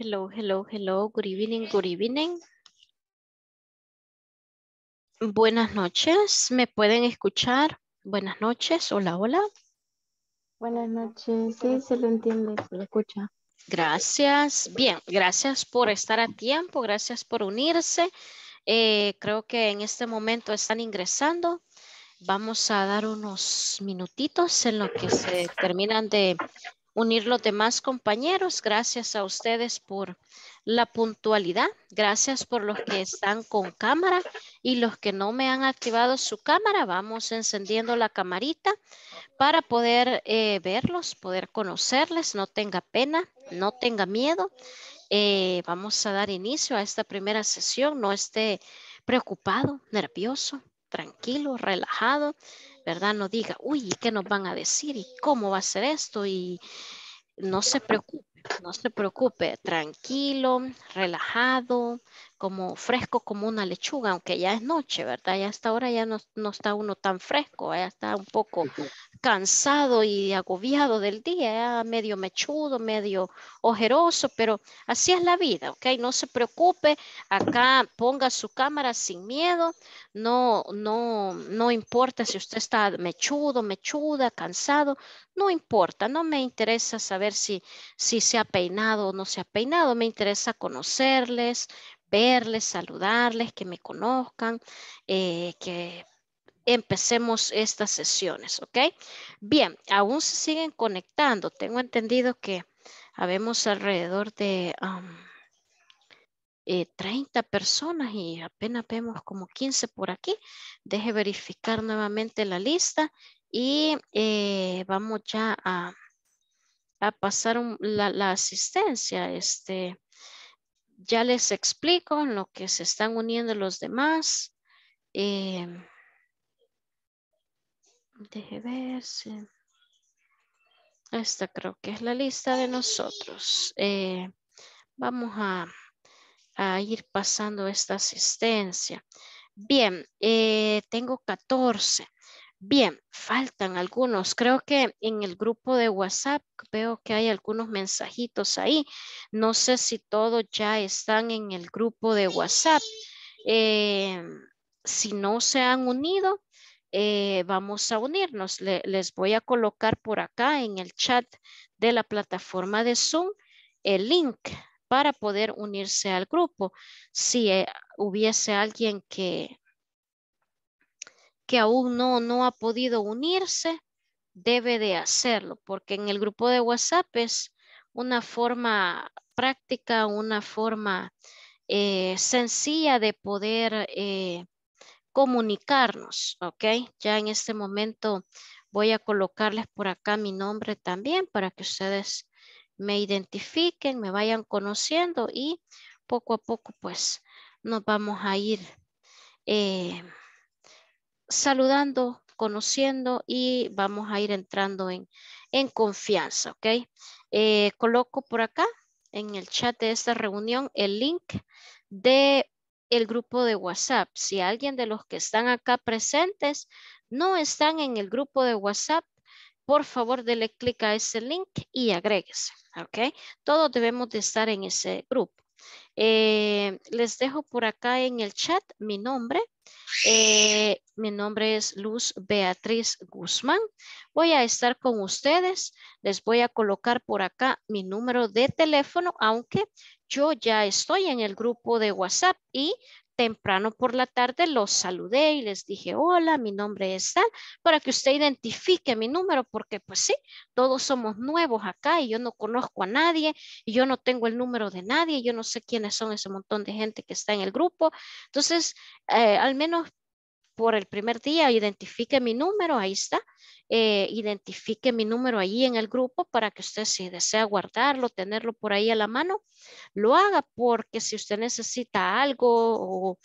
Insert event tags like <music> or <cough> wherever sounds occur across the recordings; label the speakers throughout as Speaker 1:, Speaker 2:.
Speaker 1: Hello, hello, hello.
Speaker 2: Good evening, good evening. Buenas noches. ¿Me pueden escuchar? Buenas noches. Hola, hola. Buenas noches. Sí, se lo entiende, se lo escucha. Gracias. Bien, gracias por estar a tiempo. Gracias por unirse. Eh, creo que en este momento están ingresando. Vamos a dar unos minutitos en lo que se terminan de unir los demás compañeros. Gracias a ustedes por la puntualidad. Gracias por los que están con cámara y los que no me han activado su cámara. Vamos encendiendo la camarita para poder eh, verlos, poder conocerles. No tenga pena, no tenga miedo. Eh, vamos a dar inicio a esta primera sesión. No esté preocupado, nervioso, tranquilo, relajado. ¿verdad? No diga, uy, ¿qué nos van a decir? ¿Y cómo va a ser esto? Y no se preocupe, no se preocupe, tranquilo, relajado, como fresco como una lechuga, aunque ya es noche, ¿verdad? Ya hasta ahora ya no, está uno tan fresco, ya está un poco cansado y agobiado del día, ya medio mechudo, medio ojeroso, pero así es la vida, ¿ok? No se preocupe, acá ponga su cámara sin miedo, no, no, no importa si usted está mechudo, mechuda, cansado, no importa, no me interesa saber si, si se ha peinado o no se ha peinado, me interesa conocerles, verles, saludarles, que me conozcan, eh, que empecemos estas sesiones, ¿ok? Bien, aún se siguen conectando. Tengo entendido que habemos alrededor de 30 eh, personas y apenas vemos como 15 por aquí. Deje verificar nuevamente la lista y eh, vamos ya a, pasar la, la, asistencia. Este, ya les explico en lo que se están uniendo los demás. Eh, deje ver si... Esta creo que es la lista de nosotros. Eh, vamos a, ir pasando esta asistencia. Bien, eh, tengo 14. Bien, faltan algunos. Creo que en el grupo de WhatsApp veo que hay algunos mensajitos ahí. No sé si todos ya están en el grupo de WhatsApp. Eh, si no se han unido, eh, vamos a unirnos. les voy a colocar por acá en el chat de la plataforma de Zoom el link para poder unirse al grupo. Si eh, hubiese alguien que que aún no, no ha podido unirse, debe de hacerlo, porque en el grupo de WhatsApp es una forma práctica, una forma eh, sencilla de poder eh, comunicarnos, ¿ok? Ya en este momento voy a colocarles por acá mi nombre también para que ustedes me identifiquen, me vayan conociendo y poco a poco pues nos vamos a ir eh, saludando, conociendo y vamos a ir entrando en, en confianza, ¿ok? Eh, coloco por acá en el chat de esta reunión el link de el grupo de WhatsApp. Si alguien de los que están acá presentes no están en el grupo de WhatsApp, por favor, dele clic a ese link y agréguese, ¿ok? Todos debemos de estar en ese grupo. Eh, les dejo por acá en el chat mi nombre eh, mi nombre es Luz Beatriz Guzmán. Voy a estar con ustedes. Les voy a colocar por acá mi número de teléfono, aunque yo ya estoy en el grupo de WhatsApp y temprano por la tarde los saludé y les dije, hola, mi nombre es tal, para que usted identifique mi número, porque pues sí, todos somos nuevos acá y yo no conozco a nadie, y yo no tengo el número de nadie, yo no sé quiénes son ese montón de gente que está en el grupo. Entonces, eh, al menos por el primer día, identifique mi número, ahí está, eh, identifique mi número ahí en el grupo para que usted si desea guardarlo, tenerlo por ahí a la mano, lo haga porque si usted necesita algo o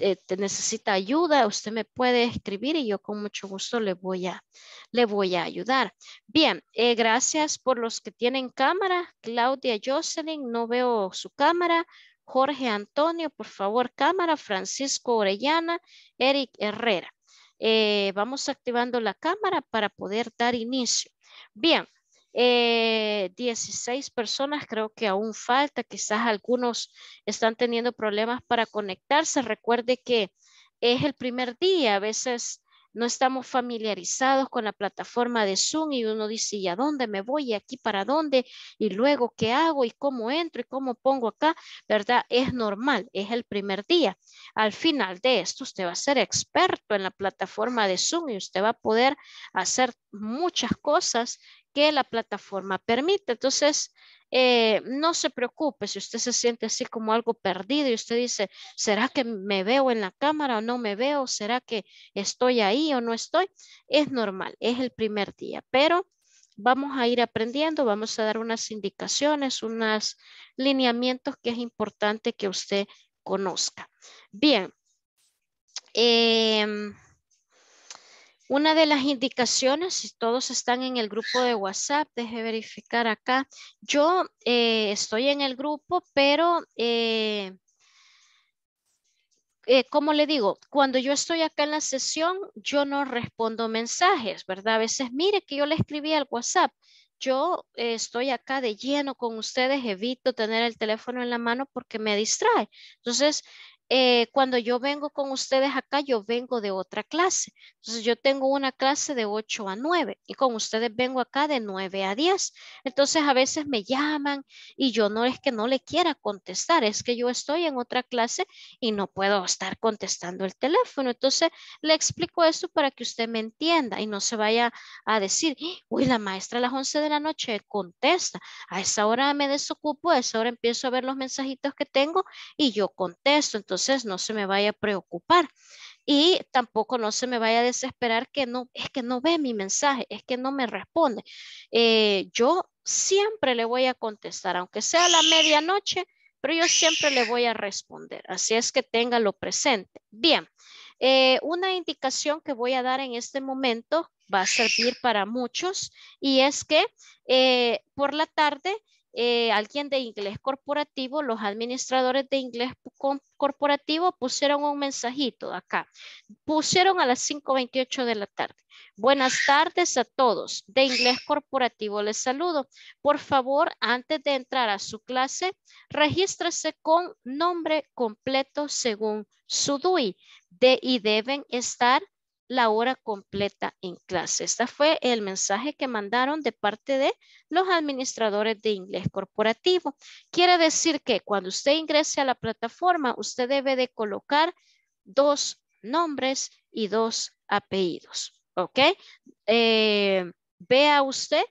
Speaker 2: eh, necesita ayuda, usted me puede escribir y yo con mucho gusto le voy a, le voy a ayudar. Bien, eh, gracias por los que tienen cámara. Claudia Jocelyn, no veo su cámara. Jorge Antonio, por favor, cámara, Francisco Orellana, Eric Herrera. Eh, vamos activando la cámara para poder dar inicio. Bien, 16 eh, personas, creo que aún falta, quizás algunos están teniendo problemas para conectarse. Recuerde que es el primer día, a veces no estamos familiarizados con la plataforma de Zoom y uno dice, ¿y a dónde me voy? ¿Y aquí para dónde? ¿Y luego qué hago? ¿Y cómo entro? ¿Y cómo pongo acá? ¿Verdad? Es normal, es el primer día. Al final de esto, usted va a ser experto en la plataforma de Zoom y usted va a poder hacer muchas cosas que la plataforma permite. Entonces, eh, no se preocupe si usted se siente así como algo perdido y usted dice, ¿será que me veo en la cámara o no me veo? ¿Será que estoy ahí o no estoy? Es normal, es el primer día, pero vamos a ir aprendiendo, vamos a dar unas indicaciones, unos lineamientos que es importante que usted conozca. Bien. Eh, una de las indicaciones, si todos están en el grupo de WhatsApp, deje verificar acá. Yo eh, estoy en el grupo, pero eh, eh, como le digo, cuando yo estoy acá en la sesión, yo no respondo mensajes, ¿verdad? A veces, mire que yo le escribí al WhatsApp. Yo eh, estoy acá de lleno con ustedes, evito tener el teléfono en la mano porque me distrae. Entonces, cuando yo vengo con ustedes acá, yo vengo de otra clase. Entonces yo tengo una clase de 8 a 9 y con ustedes vengo acá de 9 a 10. Entonces a veces me llaman y yo no es que no le quiera contestar, es que yo estoy en otra clase y no puedo estar contestando el teléfono. Entonces le explico eso para que usted me entienda y no se vaya a decir, uy, la maestra a las 11 de la noche contesta. A esa hora me desocupo, a esa hora empiezo a ver los mensajitos que tengo y yo contesto. Entonces no se me vaya a preocupar y tampoco no se me vaya a desesperar que no, es que no ve mi mensaje, es que no me responde. Eh, yo siempre le voy a contestar, aunque sea a la medianoche, pero yo siempre le voy a responder. Así es que tenga lo presente. Bien, eh, una indicación que voy a dar en este momento va a servir para muchos y es que eh, por la tarde eh, alguien de inglés corporativo, los administradores de inglés corporativo pusieron un mensajito acá. Pusieron a las 5.28 de la tarde. Buenas tardes a todos. De inglés corporativo les saludo. Por favor, antes de entrar a su clase, regístrese con nombre completo según su DUI. De y deben estar la hora completa en clase. Este fue el mensaje que mandaron de parte de los administradores de inglés corporativo. Quiere decir que cuando usted ingrese a la plataforma, usted debe de colocar dos nombres y dos apellidos. ¿Ok? Eh, vea usted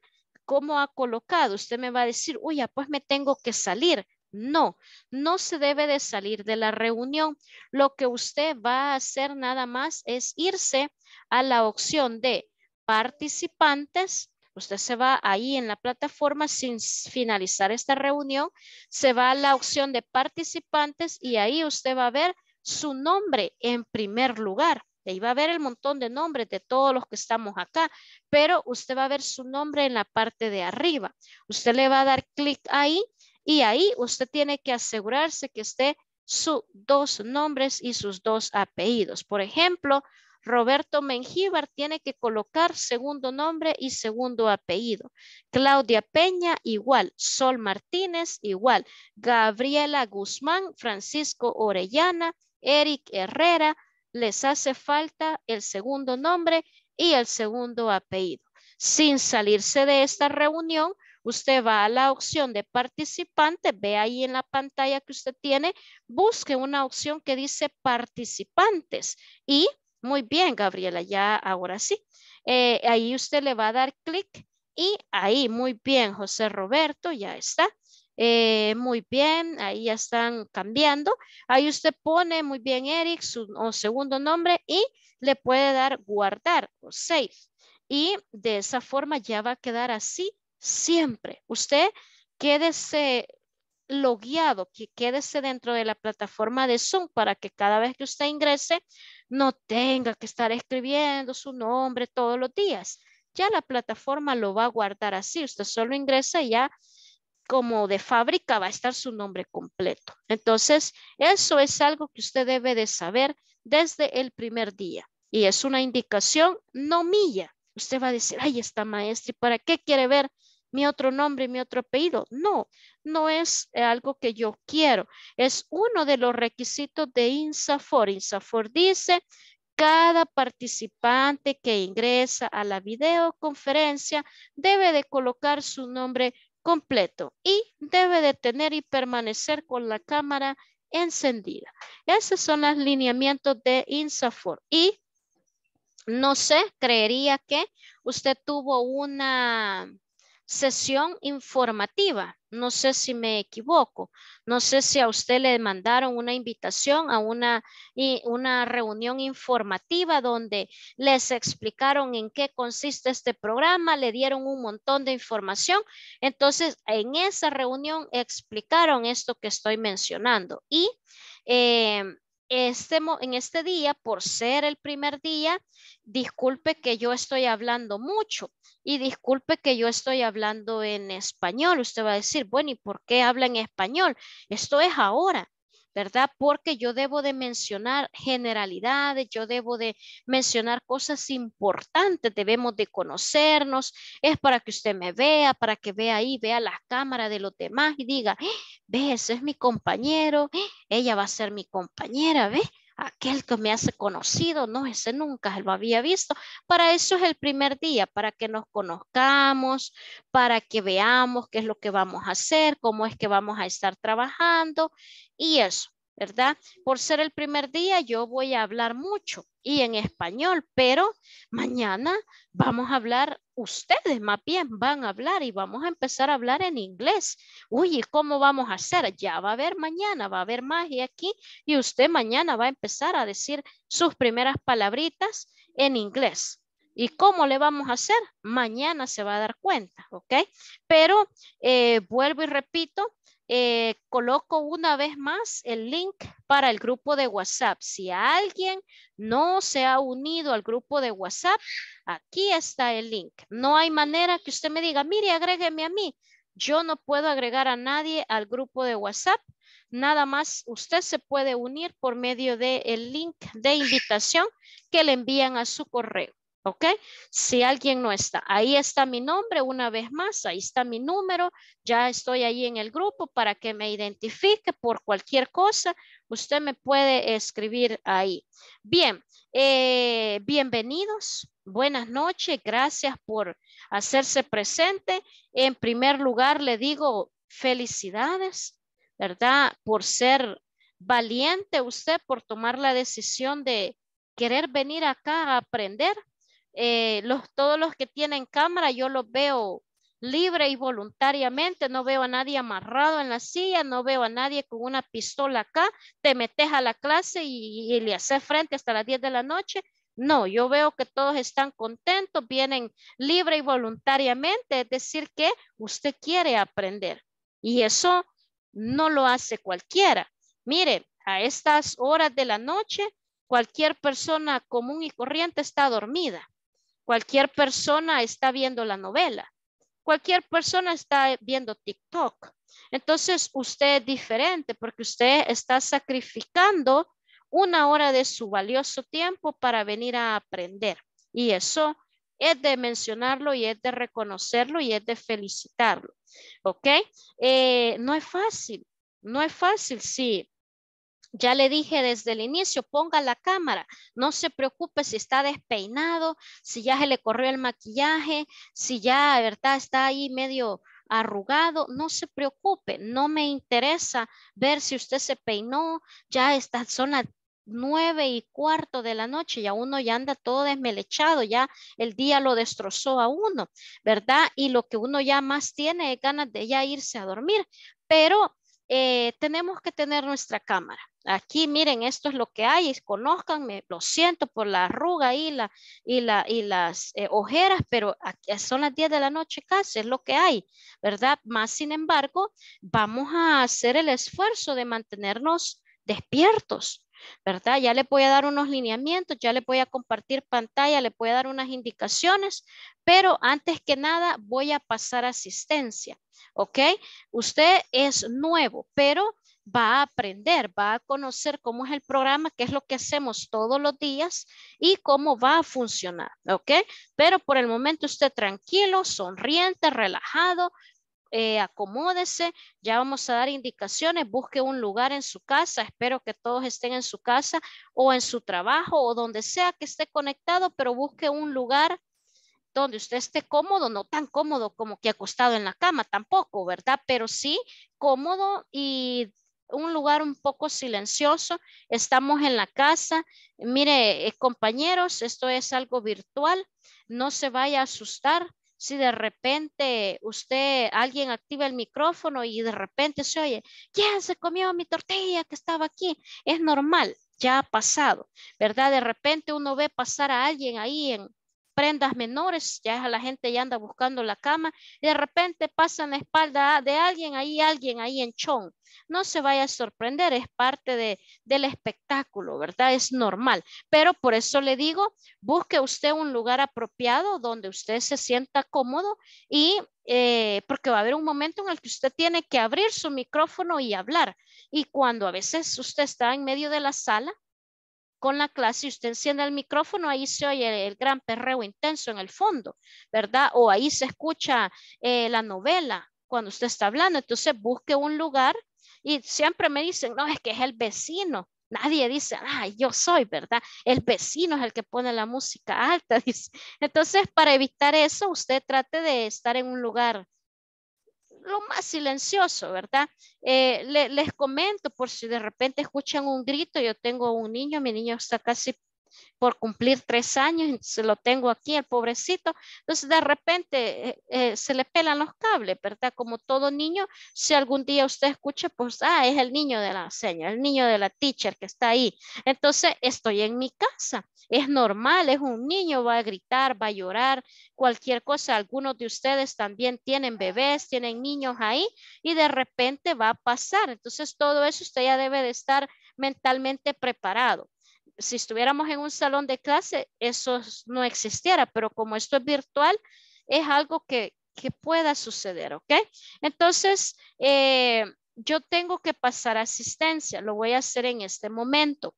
Speaker 2: cómo ha colocado. Usted me va a decir, uy, pues me tengo que salir. No, no se debe de salir de la reunión. Lo que usted va a hacer nada más es irse a la opción de participantes. Usted se va ahí en la plataforma sin finalizar esta reunión. Se va a la opción de participantes y ahí usted va a ver su nombre en primer lugar. Ahí va a ver el montón de nombres de todos los que estamos acá, pero usted va a ver su nombre en la parte de arriba. Usted le va a dar clic ahí y ahí usted tiene que asegurarse que esté sus dos nombres y sus dos apellidos. Por ejemplo, Roberto Mengíbar tiene que colocar segundo nombre y segundo apellido. Claudia Peña igual, Sol Martínez igual, Gabriela Guzmán, Francisco Orellana, Eric Herrera, les hace falta el segundo nombre y el segundo apellido. Sin salirse de esta reunión, Usted va a la opción de participante, ve ahí en la pantalla que usted tiene, busque una opción que dice participantes y muy bien, Gabriela, ya ahora sí. Eh, ahí usted le va a dar clic y ahí, muy bien, José Roberto, ya está. Eh, muy bien, ahí ya están cambiando. Ahí usted pone muy bien Eric, su segundo nombre y le puede dar guardar o save. Y de esa forma ya va a quedar así Siempre. Usted quédese logueado, que quédese dentro de la plataforma de Zoom para que cada vez que usted ingrese no tenga que estar escribiendo su nombre todos los días. Ya la plataforma lo va a guardar así. Usted solo ingresa y ya como de fábrica va a estar su nombre completo. Entonces, eso es algo que usted debe de saber desde el primer día. Y es una indicación no mía. Usted va a decir, ay, está maestra, ¿y para qué quiere ver mi otro nombre, mi otro apellido. No, no es eh, algo que yo quiero. Es uno de los requisitos de INSAFOR. INSAFOR dice, cada participante que ingresa a la videoconferencia debe de colocar su nombre completo y debe de tener y permanecer con la cámara encendida. Esos son los lineamientos de INSAFOR. Y no sé, creería que usted tuvo una sesión informativa. No sé si me equivoco. No sé si a usted le mandaron una invitación a una, una reunión informativa donde les explicaron en qué consiste este programa, le dieron un montón de información. Entonces, en esa reunión explicaron esto que estoy mencionando y eh, este en este día, por ser el primer día, disculpe que yo estoy hablando mucho y disculpe que yo estoy hablando en español. Usted va a decir, bueno, ¿y por qué habla en español? Esto es ahora. ¿verdad? Porque yo debo de mencionar generalidades, yo debo de mencionar cosas importantes, debemos de conocernos, es para que usted me vea, para que vea ahí, vea las cámaras de los demás y diga, ¡Eh! ve, ese es mi compañero, ¡Eh! ella va a ser mi compañera, ve, aquel que me hace conocido, no, ese nunca lo había visto. Para eso es el primer día, para que nos conozcamos, para que veamos qué es lo que vamos a hacer, cómo es que vamos a estar trabajando y eso. ¿verdad? Por ser el primer día, yo voy a hablar mucho y en español, pero mañana vamos a hablar, ustedes más bien van a hablar y vamos a empezar a hablar en inglés. Uy, ¿y cómo vamos a hacer? Ya va a haber mañana, va a haber magia aquí y usted mañana va a empezar a decir sus primeras palabritas en inglés. ¿Y cómo le vamos a hacer? Mañana se va a dar cuenta, ¿ok? Pero eh, vuelvo y repito, eh, coloco una vez más el link para el grupo de WhatsApp. Si alguien no se ha unido al grupo de WhatsApp, aquí está el link. No hay manera que usted me diga, mire, agrégueme a mí. Yo no puedo agregar a nadie al grupo de WhatsApp. Nada más usted se puede unir por medio del link de invitación que le envían a su correo. ¿Ok? Si alguien no está, ahí está mi nombre una vez más, ahí está mi número, ya estoy ahí en el grupo para que me identifique por cualquier cosa, usted me puede escribir ahí. Bien, eh, bienvenidos, buenas noches, gracias por hacerse presente. En primer lugar, le digo felicidades, ¿verdad? Por ser valiente usted, por tomar la decisión de querer venir acá a aprender eh, los, todos los que tienen cámara yo los veo libre y voluntariamente, no veo a nadie amarrado en la silla, no veo a nadie con una pistola acá, te metes a la clase y, le haces frente hasta las 10 de la noche. No, yo veo que todos están contentos, vienen libre y voluntariamente, es decir, que usted quiere aprender y eso no lo hace cualquiera. Mire, a estas horas de la noche, cualquier persona común y corriente está dormida. Cualquier persona está viendo la novela. Cualquier persona está viendo TikTok. Entonces usted es diferente porque usted está sacrificando una hora de su valioso tiempo para venir a aprender. Y eso es de mencionarlo y es de reconocerlo y es de felicitarlo. ¿Ok? Eh, no es fácil, no es fácil, sí. Ya le dije desde el inicio, ponga la cámara, no se preocupe si está despeinado, si ya se le corrió el maquillaje, si ya, ¿verdad? Está ahí medio arrugado, no se preocupe, no me interesa ver si usted se peinó, ya está, son las nueve y cuarto de la noche, ya uno ya anda todo desmelechado, ya el día lo destrozó a uno, ¿verdad? Y lo que uno ya más tiene es ganas de ya irse a dormir, pero eh, tenemos que tener nuestra cámara. Aquí, miren, esto es lo que hay, conozcanme, lo siento por la arruga y, la, y, la, y las eh, ojeras, pero son las 10 de la noche casi, es lo que hay, ¿verdad? Más sin embargo, vamos a hacer el esfuerzo de mantenernos despiertos, ¿verdad? Ya le voy a dar unos lineamientos, ya le voy a compartir pantalla, le voy a dar unas indicaciones, pero antes que nada voy a pasar asistencia, ¿ok? Usted es nuevo, pero va a aprender, va a conocer cómo es el programa, qué es lo que hacemos todos los días y cómo va a funcionar, ¿ok? Pero por el momento usted tranquilo, sonriente, relajado, eh, acomódese, ya vamos a dar indicaciones, busque un lugar en su casa, espero que todos estén en su casa o en su trabajo o donde sea que esté conectado, pero busque un lugar donde usted esté cómodo, no tan cómodo como que acostado en la cama tampoco, ¿verdad? Pero sí cómodo y un lugar un poco silencioso. Estamos en la casa. Mire, eh, compañeros, esto es algo virtual. No se vaya a asustar si de repente usted, alguien activa el micrófono y de repente se oye, ¿quién se comió mi tortilla que estaba aquí? Es normal, ya ha pasado, ¿verdad? De repente uno ve pasar a alguien ahí en, prendas menores, ya la gente ya anda buscando la cama y de repente pasa en la espalda de alguien, ahí alguien, ahí en chón. No se vaya a sorprender, es parte de, del espectáculo, ¿verdad? Es normal, pero por eso le digo, busque usted un lugar apropiado donde usted se sienta cómodo y eh, porque va a haber un momento en el que usted tiene que abrir su micrófono y hablar. Y cuando a veces usted está en medio de la sala, con la clase y usted enciende el micrófono, ahí se oye el, gran perreo intenso en el fondo, ¿verdad? O ahí se escucha eh, la novela cuando usted está hablando. Entonces busque un lugar y siempre me dicen, no, es que es el vecino. Nadie dice, ah, yo soy, ¿verdad? El vecino es el que pone la música alta, <laughs> dice. Entonces, para evitar eso, usted trate de estar en un lugar lo más silencioso, ¿verdad? Eh, les comento por si de repente escuchan un grito, yo tengo un niño, mi niño está casi por cumplir tres años, se lo tengo aquí, el pobrecito. Entonces de repente eh, eh, se le pelan los cables, ¿verdad? Como todo niño, si algún día usted escucha, pues, ah, es el niño de la señora, el niño de la teacher que está ahí. Entonces estoy en mi casa, es normal, es un niño, va a gritar, va a llorar, cualquier cosa. Algunos de ustedes también tienen bebés, tienen niños ahí y de repente va a pasar. Entonces todo eso usted ya debe de estar mentalmente preparado si estuviéramos en un salón de clase, eso no existiera, pero como esto es virtual, es algo que, que pueda suceder, ¿ok? Entonces, eh, yo tengo que pasar asistencia, lo voy a hacer en este momento.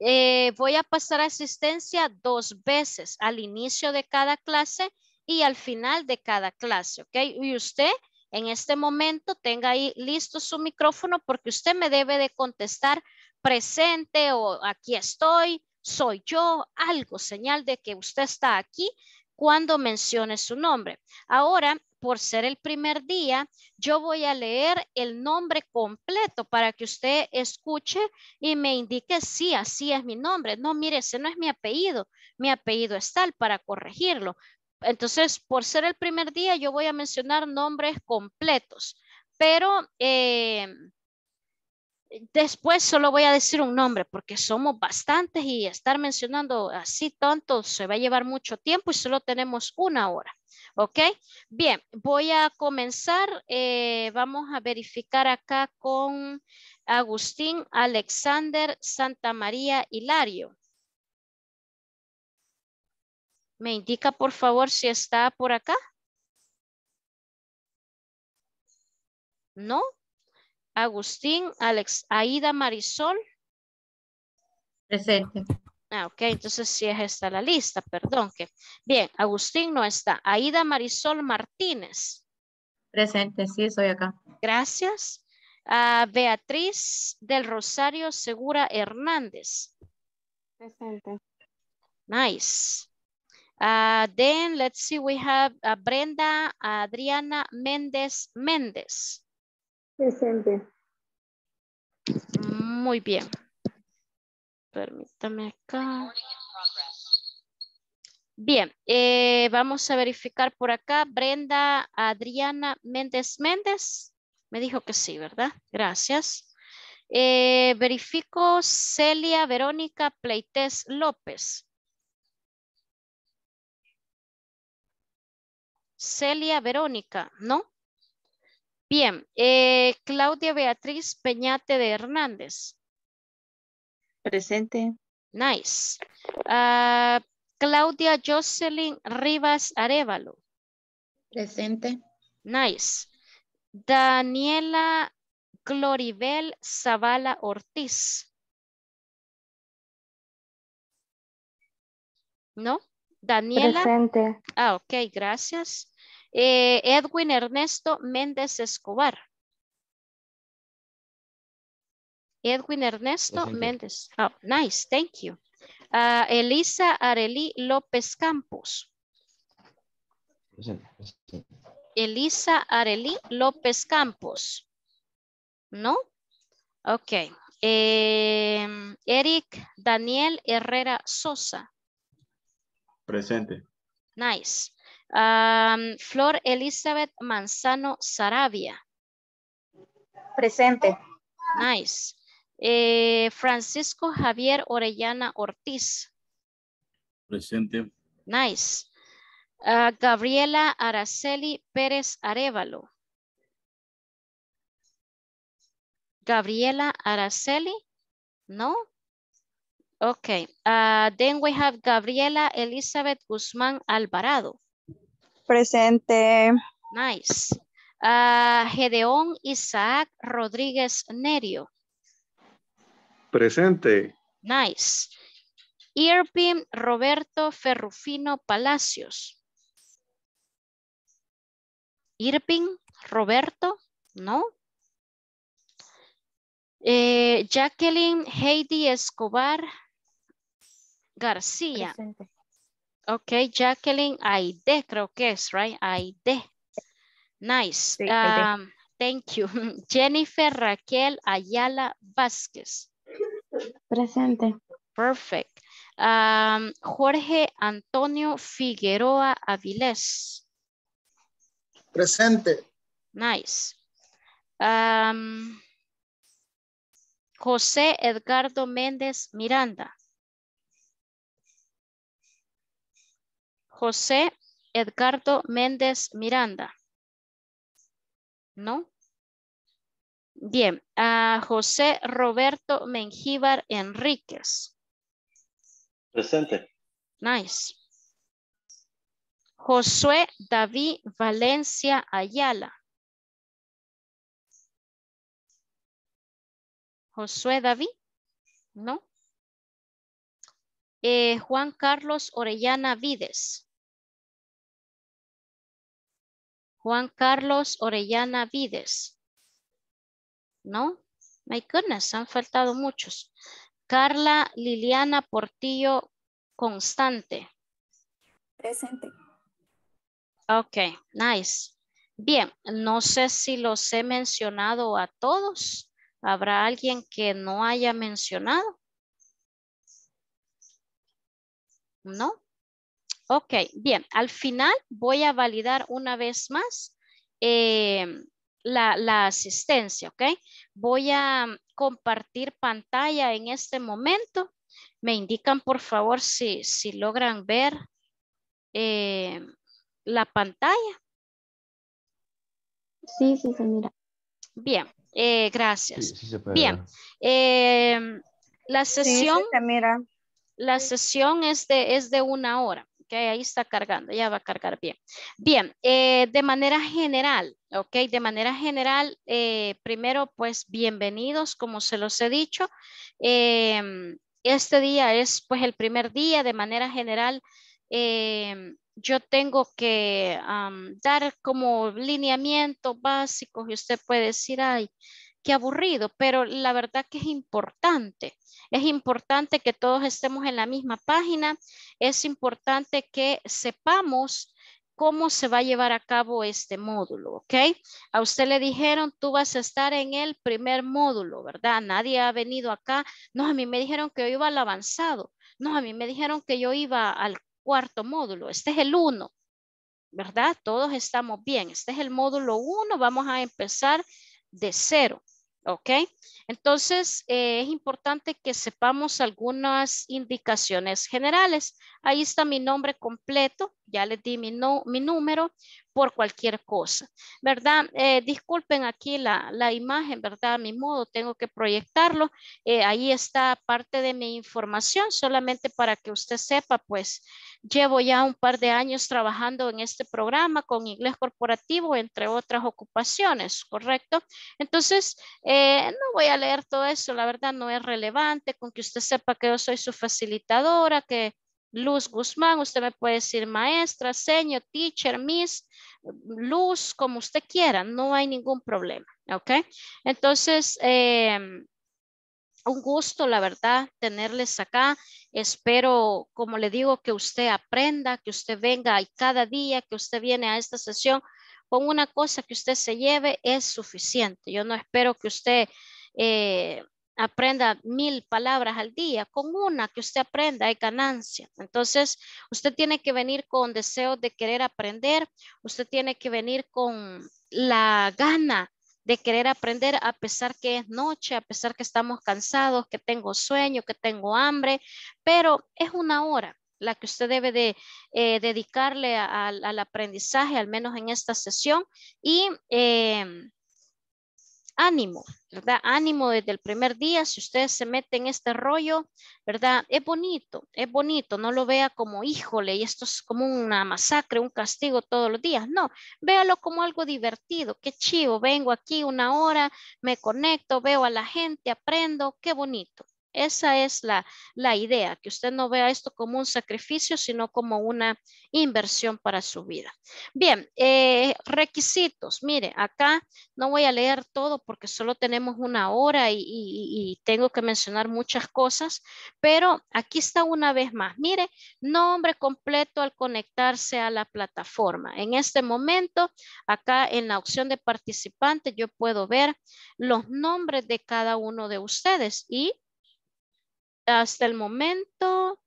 Speaker 2: Eh, voy a pasar asistencia dos veces, al inicio de cada clase y al final de cada clase, ¿ok? Y usted en este momento tenga ahí listo su micrófono porque usted me debe de contestar presente o aquí estoy, soy yo, algo, señal de que usted está aquí cuando mencione su nombre. Ahora, por ser el primer día, yo voy a leer el nombre completo para que usted escuche y me indique si así es mi nombre. No, mire, ese no es mi apellido. Mi apellido es tal para corregirlo. Entonces, por ser el primer día, yo voy a mencionar nombres completos, pero eh, Después solo voy a decir un nombre porque somos bastantes y estar mencionando así tanto se va a llevar mucho tiempo y solo tenemos una hora. ¿Ok? Bien, voy a comenzar. Eh, vamos a verificar acá con Agustín, Alexander, Santa María, Hilario. ¿Me indica por favor si está por acá? ¿No? Agustín, Alex, Aida Marisol. Presente. Ah, ok, entonces sí es esta la lista, perdón. que Bien, Agustín no está. Aida Marisol Martínez.
Speaker 3: Presente, sí, soy acá.
Speaker 2: Gracias. Ah, Beatriz del Rosario Segura Hernández. Presente. Nice. Ah, then let's see, we have Brenda Adriana Méndez Méndez. Presente. Muy bien. Permítame acá. Bien, eh, vamos a verificar por acá. Brenda Adriana Méndez Méndez. Me dijo que sí, ¿verdad? Gracias. Eh, verifico Celia Verónica Pleites López. Celia Verónica, ¿no? Bien, eh, Claudia Beatriz Peñate de Hernández.
Speaker 1: Presente.
Speaker 2: Nice. Ah, Claudia Jocelyn Rivas Arevalo. Presente. Nice. Daniela Gloribel
Speaker 1: Zavala Ortiz.
Speaker 2: ¿No? Daniela. Presente. Ah, ok, gracias. Eh, Edwin Ernesto Méndez Escobar. Edwin Ernesto Méndez. Oh, nice, thank you. Ah, Elisa Areli López Campos. Elisa Areli López Campos. ¿No? Ok. Em, Eric Daniel Herrera Sosa. Presente. Nice. Flor Elizabeth Manzano Sarabia. Presente. Nice. Eh, Francisco Javier Orellana Ortiz.
Speaker 1: Presente.
Speaker 2: Nice. Ah, Gabriela Araceli Pérez Arevalo. Gabriela Araceli? No? Okay. Ah, then we have Gabriela Elizabeth Guzmán Alvarado.
Speaker 4: Presente.
Speaker 2: Nice. Uh, Gedeón Isaac Rodríguez Nerio.
Speaker 1: Presente.
Speaker 2: Nice. Irpin Roberto Ferrufino Palacios. irping Roberto, ¿no? Eh, Jacqueline Heidi Escobar García. Presente. Ok, Jacqueline, Aide creo que es, right? Aide. Nice. Um, thank you. <laughs> Jennifer Raquel Ayala Vázquez.
Speaker 4: Presente.
Speaker 2: Perfect. Um, Jorge Antonio Figueroa Avilés.
Speaker 1: Presente.
Speaker 2: Nice. Um, José Edgardo Méndez Miranda. José Edgardo Méndez Miranda. ¿No? Bien, a José Roberto Mengíbar Enríquez. Presente. Nice. Josué David Valencia
Speaker 1: Ayala. Josué David, ¿no? Eh, Juan Carlos Orellana Vides. Juan
Speaker 2: Carlos Orellana Vides. ¿No? My goodness, han faltado muchos. Carla Liliana Portillo Constante. Presente. Ok, nice. Bien, no sé si los he mencionado a todos. ¿Habrá alguien que no haya mencionado? ¿no? Ok, bien, al final voy a validar una vez más eh, la, asistencia, ¿ok? Voy a mm, compartir pantalla en este momento. Me indican, por favor, si, logran ver eh, la pantalla. Sí, sí, se mira. Bien, gracias. bien, la sesión... La sesión es de, es de una hora. que ahí está cargando, ya va a cargar bien. Bien, eh, de manera general, ok, de manera general, eh, primero pues bienvenidos, como se los he dicho. Em, este día es pues el primer día, de manera general, em, yo tengo que dar como lineamiento básico. y usted puede decir, ay, qué aburrido, pero la verdad que es importante. Es importante que todos estemos en la misma página, es importante que sepamos cómo se va a llevar a cabo este módulo, ¿ok? A usted le dijeron, tú vas a estar en el primer módulo, ¿verdad? Nadie ha venido acá. No, a mí me dijeron que yo iba al avanzado. No, a mí me dijeron que yo iba al cuarto módulo. Este es el uno, ¿verdad? Todos estamos bien. Este es el módulo uno. Vamos a empezar de cero. ¿Ok? Entonces, eh, es importante que sepamos algunas indicaciones generales. Ahí está mi nombre completo, ya les di mi número, por cualquier cosa, ¿verdad? Eh, disculpen aquí la, imagen, ¿verdad? A mi modo, tengo que proyectarlo. Eh, ahí está parte de mi información, solamente para que usted sepa, pues llevo ya un par de años trabajando en este programa con inglés corporativo, entre otras ocupaciones, ¿correcto? Entonces, eh, no voy a leer todo eso, la verdad no es relevante, con que usted sepa que yo soy su facilitadora, que Luz Guzmán, usted me puede decir maestra, señor, teacher, miss, luz, como usted quiera, no hay ningún problema, ¿ok? Entonces, em, un gusto, la verdad, tenerles acá. Espero, como le digo, que usted aprenda, que usted venga y cada día que usted viene a esta sesión, con una cosa que usted se lleve es suficiente. Yo no espero que usted... Eh, aprenda mil palabras al día, con una que usted aprenda hay ganancia. Entonces, usted tiene que venir con deseo de querer aprender, usted tiene que venir con la gana de querer aprender a pesar que es noche, a pesar que estamos cansados, que tengo sueño, que tengo hambre, pero es una hora la que usted debe de eh, dedicarle al aprendizaje, al menos en esta sesión, y em, ánimo, ¿verdad? Ánimo desde el primer día, si ustedes se meten en este rollo, ¿verdad? Es bonito, es bonito, no lo vea como híjole y esto es como una masacre, un castigo todos los días, no, véalo como algo divertido, qué chivo, vengo aquí una hora, me conecto, veo a la gente, aprendo, qué bonito. Esa es la, idea, que usted no vea esto como un sacrificio, sino como una inversión para su vida. Bien, eh, requisitos. Mire, acá no voy a leer todo porque solo tenemos una hora y, y tengo que mencionar muchas cosas, pero aquí está una vez más. Mire, nombre completo al conectarse a la plataforma. En este momento, acá en la opción de participantes, yo puedo ver los nombres de cada uno de ustedes y hasta el momento,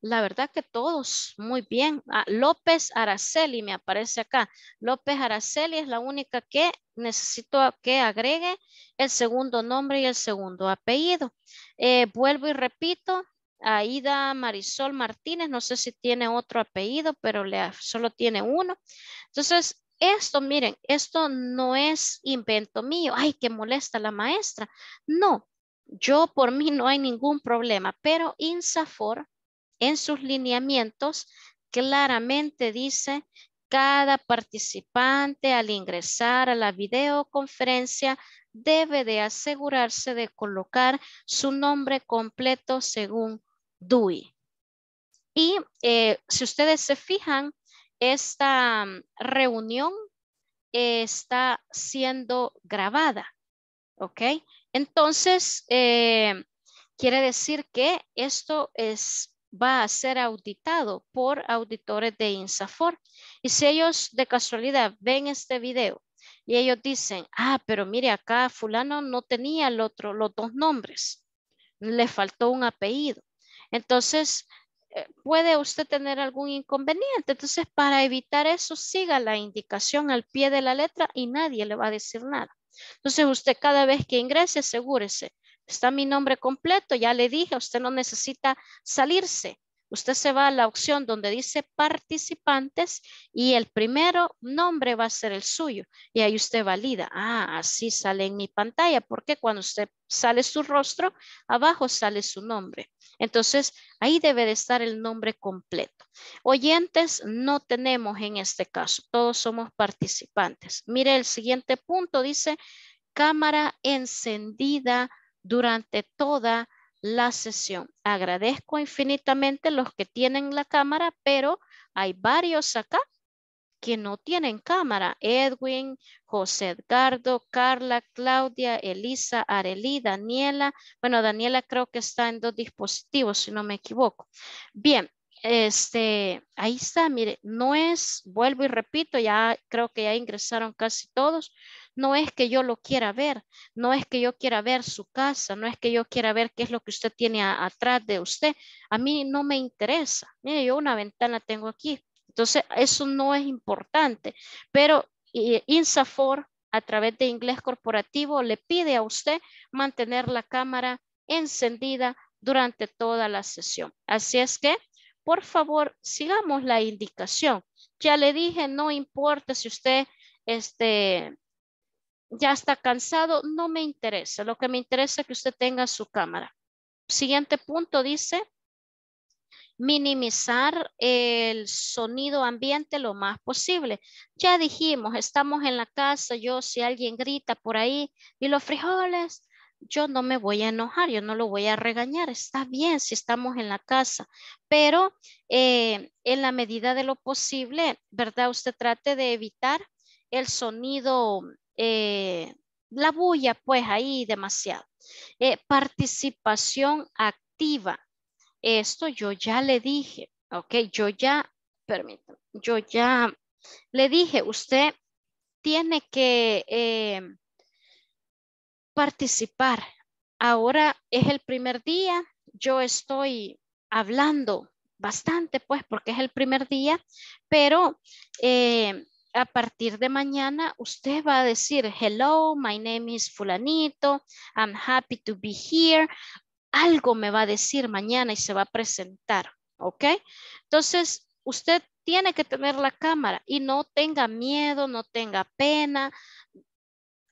Speaker 2: la verdad que todos muy bien. Ah, López Araceli me aparece acá. López Araceli es la única que necesito que agregue el segundo nombre y el segundo apellido. Eh, vuelvo y repito, Aida Marisol Martínez, no sé si tiene otro apellido, pero le, solo tiene uno. Entonces, esto, miren, esto no es invento mío. Ay, que molesta la maestra. No, yo por mí no hay ningún problema, pero INSAFOR en sus lineamientos claramente dice cada participante al ingresar a la videoconferencia debe de asegurarse de colocar su nombre completo según DUI. Y eh, si ustedes se fijan, esta mm, reunión eh, está siendo grabada, ¿ok? Entonces, eh, quiere decir que esto es, va a ser auditado por auditores de INSAFOR. Y si ellos de casualidad ven este video y ellos dicen, ah, pero mire acá fulano no tenía el otro, los dos nombres, le faltó un apellido. Entonces, eh, puede usted tener algún inconveniente. Entonces, para evitar eso, siga la indicación al pie de la letra y nadie le va a decir nada. Entonces usted cada vez que ingrese, asegúrese. Está mi nombre completo, ya le dije, usted no necesita salirse. Usted se va a la opción donde dice participantes y el primero nombre va a ser el suyo. Y ahí usted valida. Ah, así sale en mi pantalla. Porque cuando usted sale su rostro, abajo sale su nombre. Entonces, ahí debe de estar el nombre completo. Oyentes no tenemos en este caso. Todos somos participantes. Mire el siguiente punto. Dice cámara encendida durante toda la sesión. Agradezco infinitamente los que tienen la cámara, pero hay varios acá que no tienen cámara. Edwin, José Edgardo, Carla, Claudia, Elisa, Arelí, Daniela. Bueno, Daniela creo que está en dos dispositivos, si no me equivoco. Bien, este, ahí está, mire, no es, vuelvo y repito, ya creo que ya ingresaron casi todos no es que yo lo quiera ver, no es que yo quiera ver su casa, no es que yo quiera ver qué es lo que usted tiene atrás de usted. A mí no me interesa. Mire, yo una ventana tengo aquí. Entonces, eso no es importante, pero INSAFOR a través de inglés corporativo le pide a usted mantener la cámara encendida durante toda la sesión. Así es que, por favor, sigamos la indicación. Ya le dije, no importa si usted este, ya está cansado, no me interesa. Lo que me interesa es que usted tenga su cámara. Siguiente punto dice, minimizar el sonido ambiente lo más posible. Ya dijimos, estamos en la casa, yo si alguien grita por ahí y los frijoles, yo no me voy a enojar, yo no lo voy a regañar, está bien si estamos en la casa, pero eh, en la medida de lo posible, ¿verdad? Usted trate de evitar el sonido eh, la bulla, pues ahí demasiado. Eh, participación activa. Esto yo ya le dije, ok, yo ya, permito yo ya le dije, usted tiene que eh, participar. Ahora es el primer día, yo estoy hablando bastante, pues, porque es el primer día, pero eh, a partir de mañana usted va a decir, hello, my name is fulanito, I'm happy to be here. Algo me va a decir mañana y se va a presentar, ¿ok? Entonces, usted tiene que tener la cámara y no tenga miedo, no tenga pena.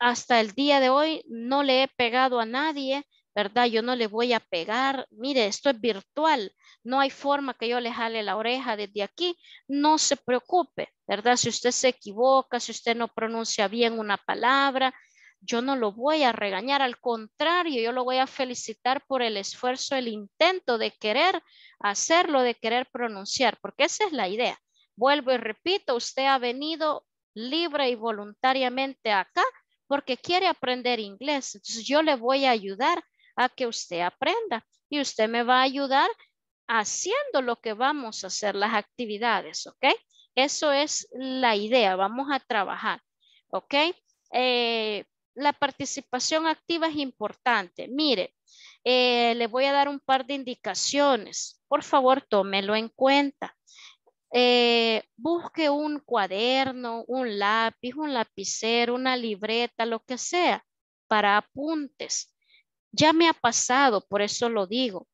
Speaker 2: Hasta el día de hoy no le he pegado a nadie, ¿verdad? Yo no le voy a pegar. Mire, esto es virtual. No hay forma que yo le jale la oreja desde aquí. No se preocupe. ¿verdad? Si usted se equivoca, si usted no pronuncia bien una palabra, yo no lo voy a regañar, al contrario, yo lo voy a felicitar por el esfuerzo, el intento de querer hacerlo, de querer pronunciar, porque esa es la idea. Vuelvo y repito, usted ha venido libre y voluntariamente acá porque quiere aprender inglés. Entonces yo le voy a ayudar a que usted aprenda y usted me va a ayudar haciendo lo que vamos a hacer, las actividades, ¿ok? Eso es la idea, vamos a trabajar, ¿ok? Eh, la participación activa es importante. Mire, eh, le voy a dar un par de indicaciones. Por favor, tómelo en cuenta. Eh, busque un cuaderno, un lápiz, un lapicero, una libreta, lo que sea, para apuntes. Ya me ha pasado, por eso lo digo.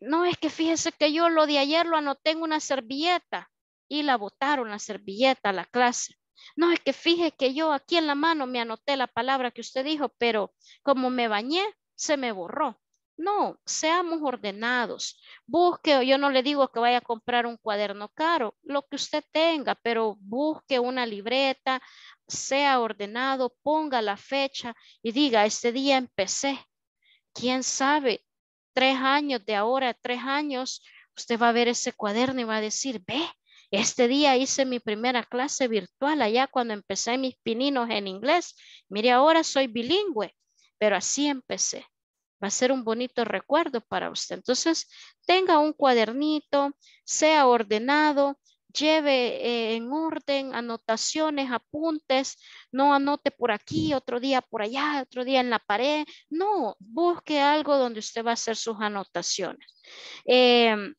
Speaker 2: No es que fíjese que yo lo de ayer lo anoté en una servilleta y la botaron la servilleta a la clase. No, es que fije que yo aquí en la mano me anoté la palabra que usted dijo, pero como me bañé, se me borró. No, seamos ordenados. Busque, yo no le digo que vaya a comprar un cuaderno caro, lo que usted tenga, pero busque una libreta, sea ordenado, ponga la fecha y diga, este día empecé. ¿Quién sabe? Tres años de ahora, tres años, usted va a ver ese cuaderno y va a decir, ve, este día hice mi primera clase virtual allá cuando empecé mis pininos en inglés. Mire, ahora soy bilingüe, pero así empecé. Va a ser un bonito recuerdo para usted. Entonces, tenga un cuadernito, sea ordenado, lleve eh, en orden anotaciones, apuntes, no anote por aquí, otro día por allá, otro día en la pared. No, busque algo donde usted va a hacer sus anotaciones. Eh,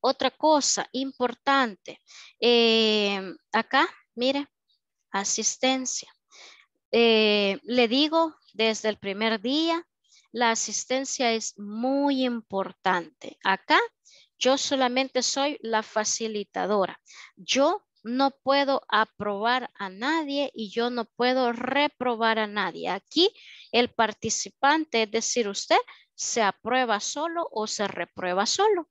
Speaker 2: otra cosa importante, eh, acá, mire, asistencia. Eh, le digo desde el primer día, la asistencia es muy importante. Acá yo solamente soy la facilitadora. Yo no puedo aprobar a nadie y yo no puedo reprobar a nadie. Aquí el participante, es decir, usted, se aprueba solo o se reprueba solo.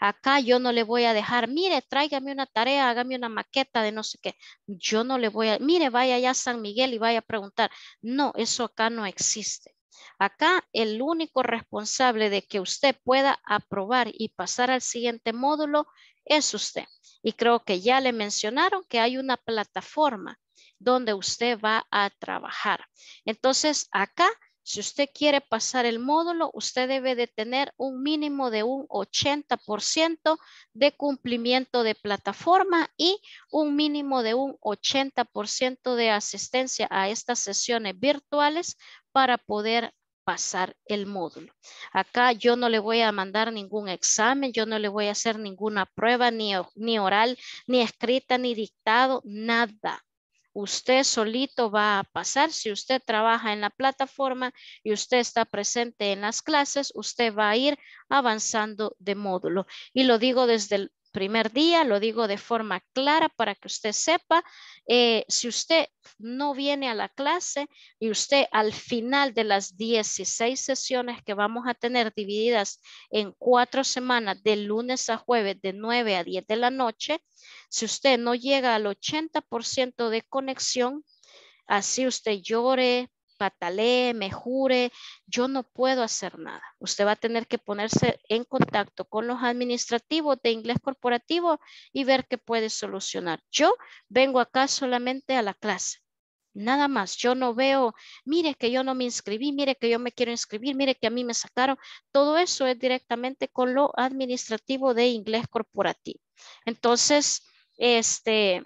Speaker 2: Acá yo no le voy a dejar, mire, tráigame una tarea, hágame una maqueta de no sé qué. Yo no le voy a, mire, vaya allá a San Miguel y vaya a preguntar. No, eso acá no existe. Acá el único responsable de que usted pueda aprobar y pasar al siguiente módulo es usted. Y creo que ya le mencionaron que hay una plataforma donde usted va a trabajar. Entonces, acá si usted quiere pasar el módulo, usted debe de tener un mínimo de un 80% de cumplimiento de plataforma y un mínimo de un 80% de asistencia a estas sesiones virtuales para poder pasar el módulo. Acá yo no le voy a mandar ningún examen, yo no le voy a hacer ninguna prueba, ni, ni oral, ni escrita, ni dictado, nada usted solito va a pasar. Si usted trabaja en la plataforma y usted está presente en las clases, usted va a ir avanzando de módulo. Y lo digo desde el primer día, lo digo de forma clara para que usted sepa, eh, si usted no viene a la clase y usted al final de las 16 sesiones que vamos a tener divididas en cuatro semanas, de lunes a jueves, de 9 a 10 de la noche, si usted no llega al 80% de conexión, así usted llore, patalee, me jure, yo no puedo hacer nada. Usted va a tener que ponerse en contacto con los administrativos de inglés corporativo y ver qué puede solucionar. Yo vengo acá solamente a la clase. Nada más, yo no veo, mire que yo no me inscribí, mire que yo me quiero inscribir, mire que a mí me sacaron. Todo eso es directamente con lo administrativo de inglés corporativo. Entonces, este,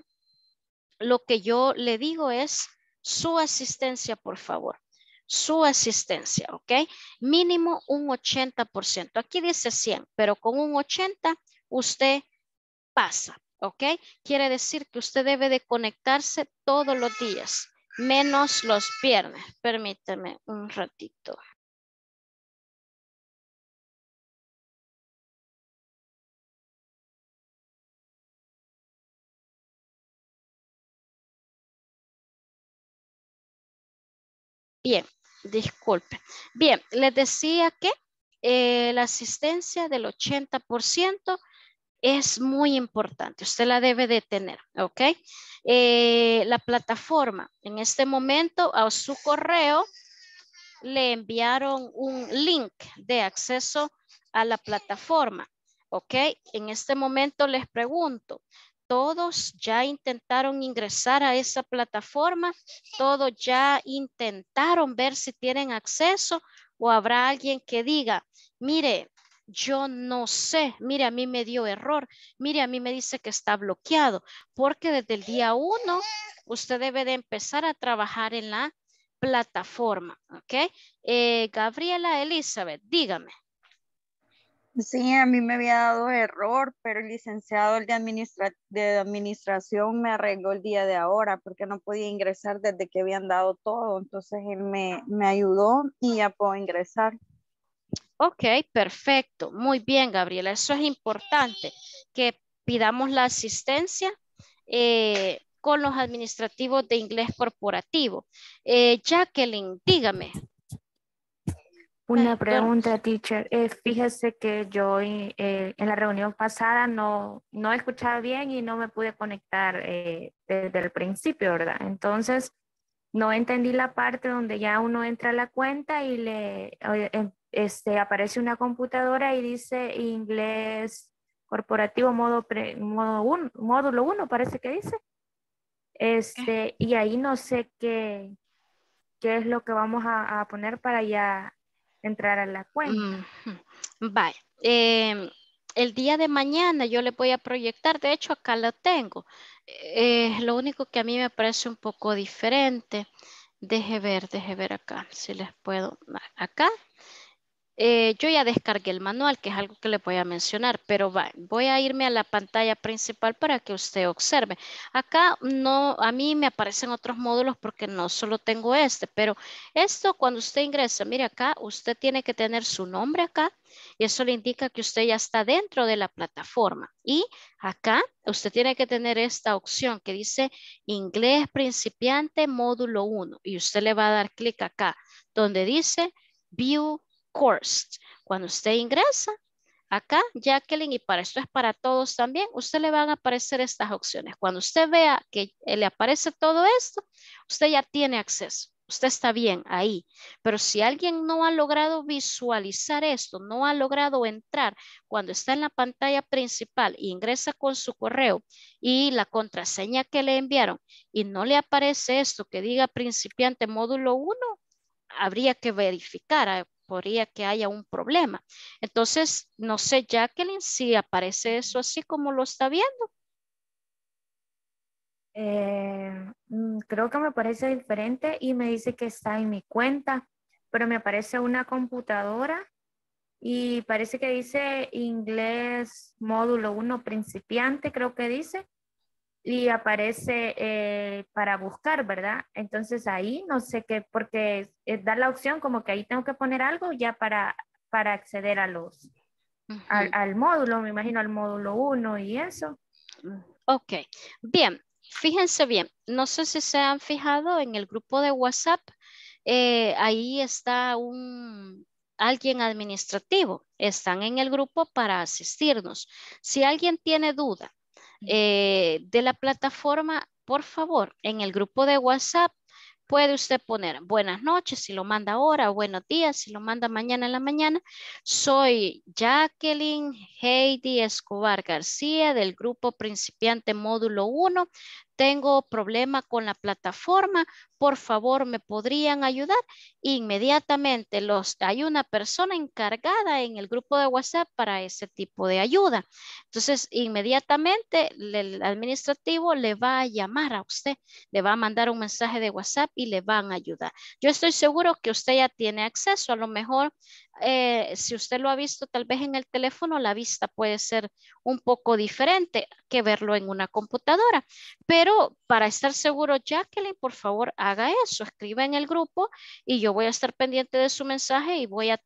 Speaker 2: lo que yo le digo es, su asistencia, por favor. Su asistencia, ¿ok? Mínimo un 80%. Aquí dice 100, pero con un 80 usted pasa, ¿ok? Quiere decir que usted debe de conectarse todos los días, menos los viernes. Permítame un
Speaker 1: ratito. Bien, disculpe.
Speaker 2: Bien, les decía que eh, la asistencia del 80% es muy importante. Usted la debe de tener, ¿ok? Eh, la plataforma, en este momento a su correo le enviaron un link de acceso a la plataforma, ¿ok? En este momento les pregunto, todos ya intentaron ingresar a esa plataforma, todos ya intentaron ver si tienen acceso o habrá alguien que diga, mire, yo no sé, mire, a mí me dio error, mire, a mí me dice que está bloqueado, porque desde el día uno usted debe de empezar a trabajar en la plataforma, ¿ok? Eh, Gabriela Elizabeth, dígame.
Speaker 4: Sí, a mí me había dado error, pero el licenciado de, administración me arregló el día de ahora porque no podía ingresar desde que habían dado todo. Entonces él me, ayudó y ya puedo ingresar. Ok, perfecto. Muy bien, Gabriela. Eso es
Speaker 2: importante, que pidamos la asistencia eh, con los administrativos de inglés corporativo. Eh, Jacqueline, dígame.
Speaker 3: Una pregunta, teacher. Eh, fíjese que yo eh, en la reunión pasada no, no escuchaba bien y no me pude conectar eh, desde el principio, ¿verdad? Entonces, no entendí la parte donde ya uno entra a la cuenta y le este, aparece una computadora y dice inglés corporativo modo, modo un, módulo 1, parece que dice. Este, y ahí no sé qué, qué es lo que vamos a, a poner para ya entrar a la cuenta. Vale. Em, el
Speaker 2: día de mañana yo le voy a proyectar, de hecho acá lo tengo. es eh, lo único que a mí me parece un poco diferente, deje ver, deje ver acá, si les puedo, acá eh, yo ya descargué el manual, que es algo que le voy a mencionar, pero voy a irme a la pantalla principal para que usted observe. Acá no, a mí me aparecen otros módulos porque no solo tengo este, pero esto cuando usted ingresa, mire acá, usted tiene que tener su nombre acá y eso le indica que usted ya está dentro de la plataforma. Y acá usted tiene que tener esta opción que dice inglés principiante módulo 1 y usted le va a dar clic acá donde dice view course. Cuando usted ingresa, acá, Jacqueline, y para esto es para todos también, usted le van a aparecer estas opciones. Cuando usted vea que le aparece todo esto, usted ya tiene acceso. Usted está bien ahí, pero si alguien no ha logrado visualizar esto, no ha logrado entrar cuando está en la pantalla principal, ingresa con su correo y la contraseña que le enviaron y no le aparece esto que diga principiante módulo 1, habría que verificar que haya un problema. Entonces, no sé, Jacqueline, si aparece eso así como lo está viendo.
Speaker 3: Eh, mm, creo que me parece diferente y me dice que está en mi cuenta, pero me aparece una computadora y parece que dice inglés módulo 1 principiante, creo que dice, y aparece eh, para buscar, ¿verdad? Entonces ahí no sé qué, porque eh, da la opción como que ahí tengo que poner algo ya para, para acceder a los, al, módulo, me imagino al módulo 1 y eso. Ok, bien, fíjense bien,
Speaker 2: no sé si se han fijado en el grupo de WhatsApp, eh, ahí está un, alguien administrativo, están en el grupo para asistirnos. Si alguien tiene duda eh, de la plataforma, por favor, en el grupo de WhatsApp puede usted poner buenas noches si lo manda ahora, buenos días si lo manda mañana en la mañana. Soy Jacqueline Heidi Escobar García del grupo principiante módulo 1 tengo problema con la plataforma, por favor, ¿me podrían ayudar? Inmediatamente los, hay una persona encargada en el grupo de WhatsApp para ese tipo de ayuda. Entonces, inmediatamente el administrativo le va a llamar a usted, le va a mandar un mensaje de WhatsApp y le van a ayudar. Yo estoy seguro que usted ya tiene acceso, a lo mejor eh, si usted lo ha visto tal vez en el teléfono, la vista puede ser un poco diferente que verlo en una computadora, pero para estar seguro, Jacqueline, por favor, haga eso, escriba en el grupo y yo voy a estar pendiente de su mensaje y voy a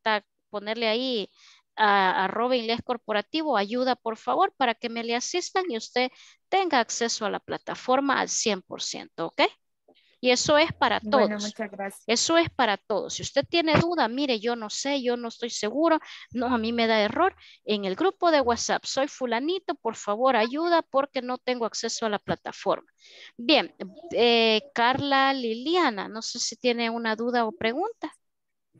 Speaker 2: ponerle ahí a, Robin Les Corporativo, ayuda por favor para que me le asistan y usted tenga acceso a la plataforma al 100%, ¿ok? Y eso es para todos. Eso es para todos. Si usted tiene duda, mire, yo no sé, yo no estoy seguro, no, a mí me da error. En el grupo de WhatsApp, soy fulanito, por favor, ayuda porque no tengo acceso a la plataforma. Bien, eh, Carla Liliana, no sé si tiene una duda o pregunta.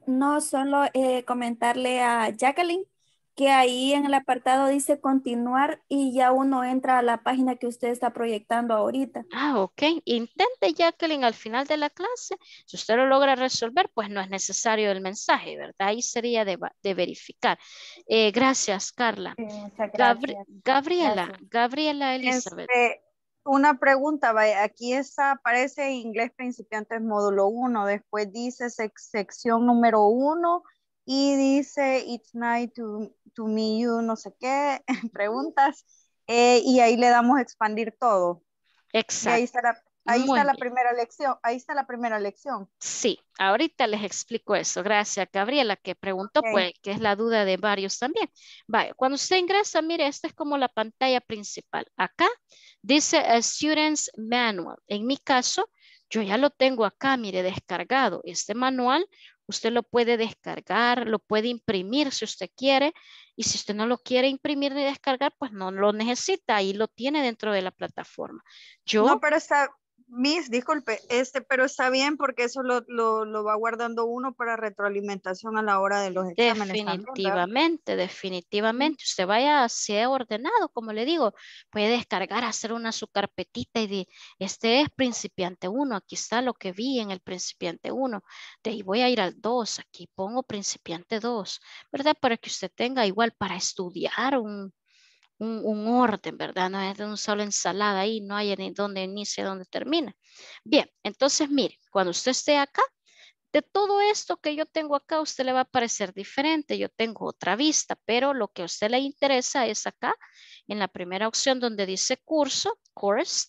Speaker 4: No, solo eh, comentarle a Jacqueline que ahí en el apartado dice continuar y ya uno entra a la página que usted está proyectando ahorita. Ah, ok. Intente, Jacqueline, al final de la clase,
Speaker 2: si usted lo logra resolver, pues no es necesario el mensaje, ¿verdad? Ahí sería de, verificar. Eh, gracias, Carla.
Speaker 4: Gabriela, Gabriela Elizabeth. Este, una pregunta, aquí está, aparece inglés principiantes módulo 1, después dice sección número 1, y dice It's night to, to me you no sé qué, <laughs> preguntas eh, y ahí le damos expandir todo. Exacto. ahí está la, ahí está la primera lección, ahí está la primera lección.
Speaker 2: Sí, ahorita les explico eso. Gracias, Gabriela, que preguntó, pues, que es la duda de varios también. cuando usted ingresa, mire, esta es como la pantalla principal. Acá dice a Student's Manual. En mi caso, yo ya lo tengo acá, mire, descargado. Este manual Usted lo puede descargar, lo puede imprimir si usted quiere y si usted no lo quiere imprimir ni descargar, pues no lo necesita ahí lo tiene dentro de la plataforma. Yo, no,
Speaker 4: pero está, Miss, disculpe, este, pero está bien porque eso lo, va guardando uno para retroalimentación a la hora de los exámenes. Definitivamente,
Speaker 2: definitivamente. Usted vaya, si he ordenado, como le digo, puede descargar, hacer una su carpetita y de, este es principiante 1, aquí está lo que vi en el principiante 1. De ahí voy a ir al 2, aquí pongo principiante 2, ¿verdad? Para que usted tenga igual para estudiar un, un, orden, ¿verdad? No es de un solo ensalada ahí, no hay ni dónde inicia, dónde termina. Bien, entonces mire, cuando usted esté acá, de todo esto que yo tengo acá, usted le va a parecer diferente. Yo tengo otra vista, pero lo que a usted le interesa es acá, en la primera opción donde dice curso, course,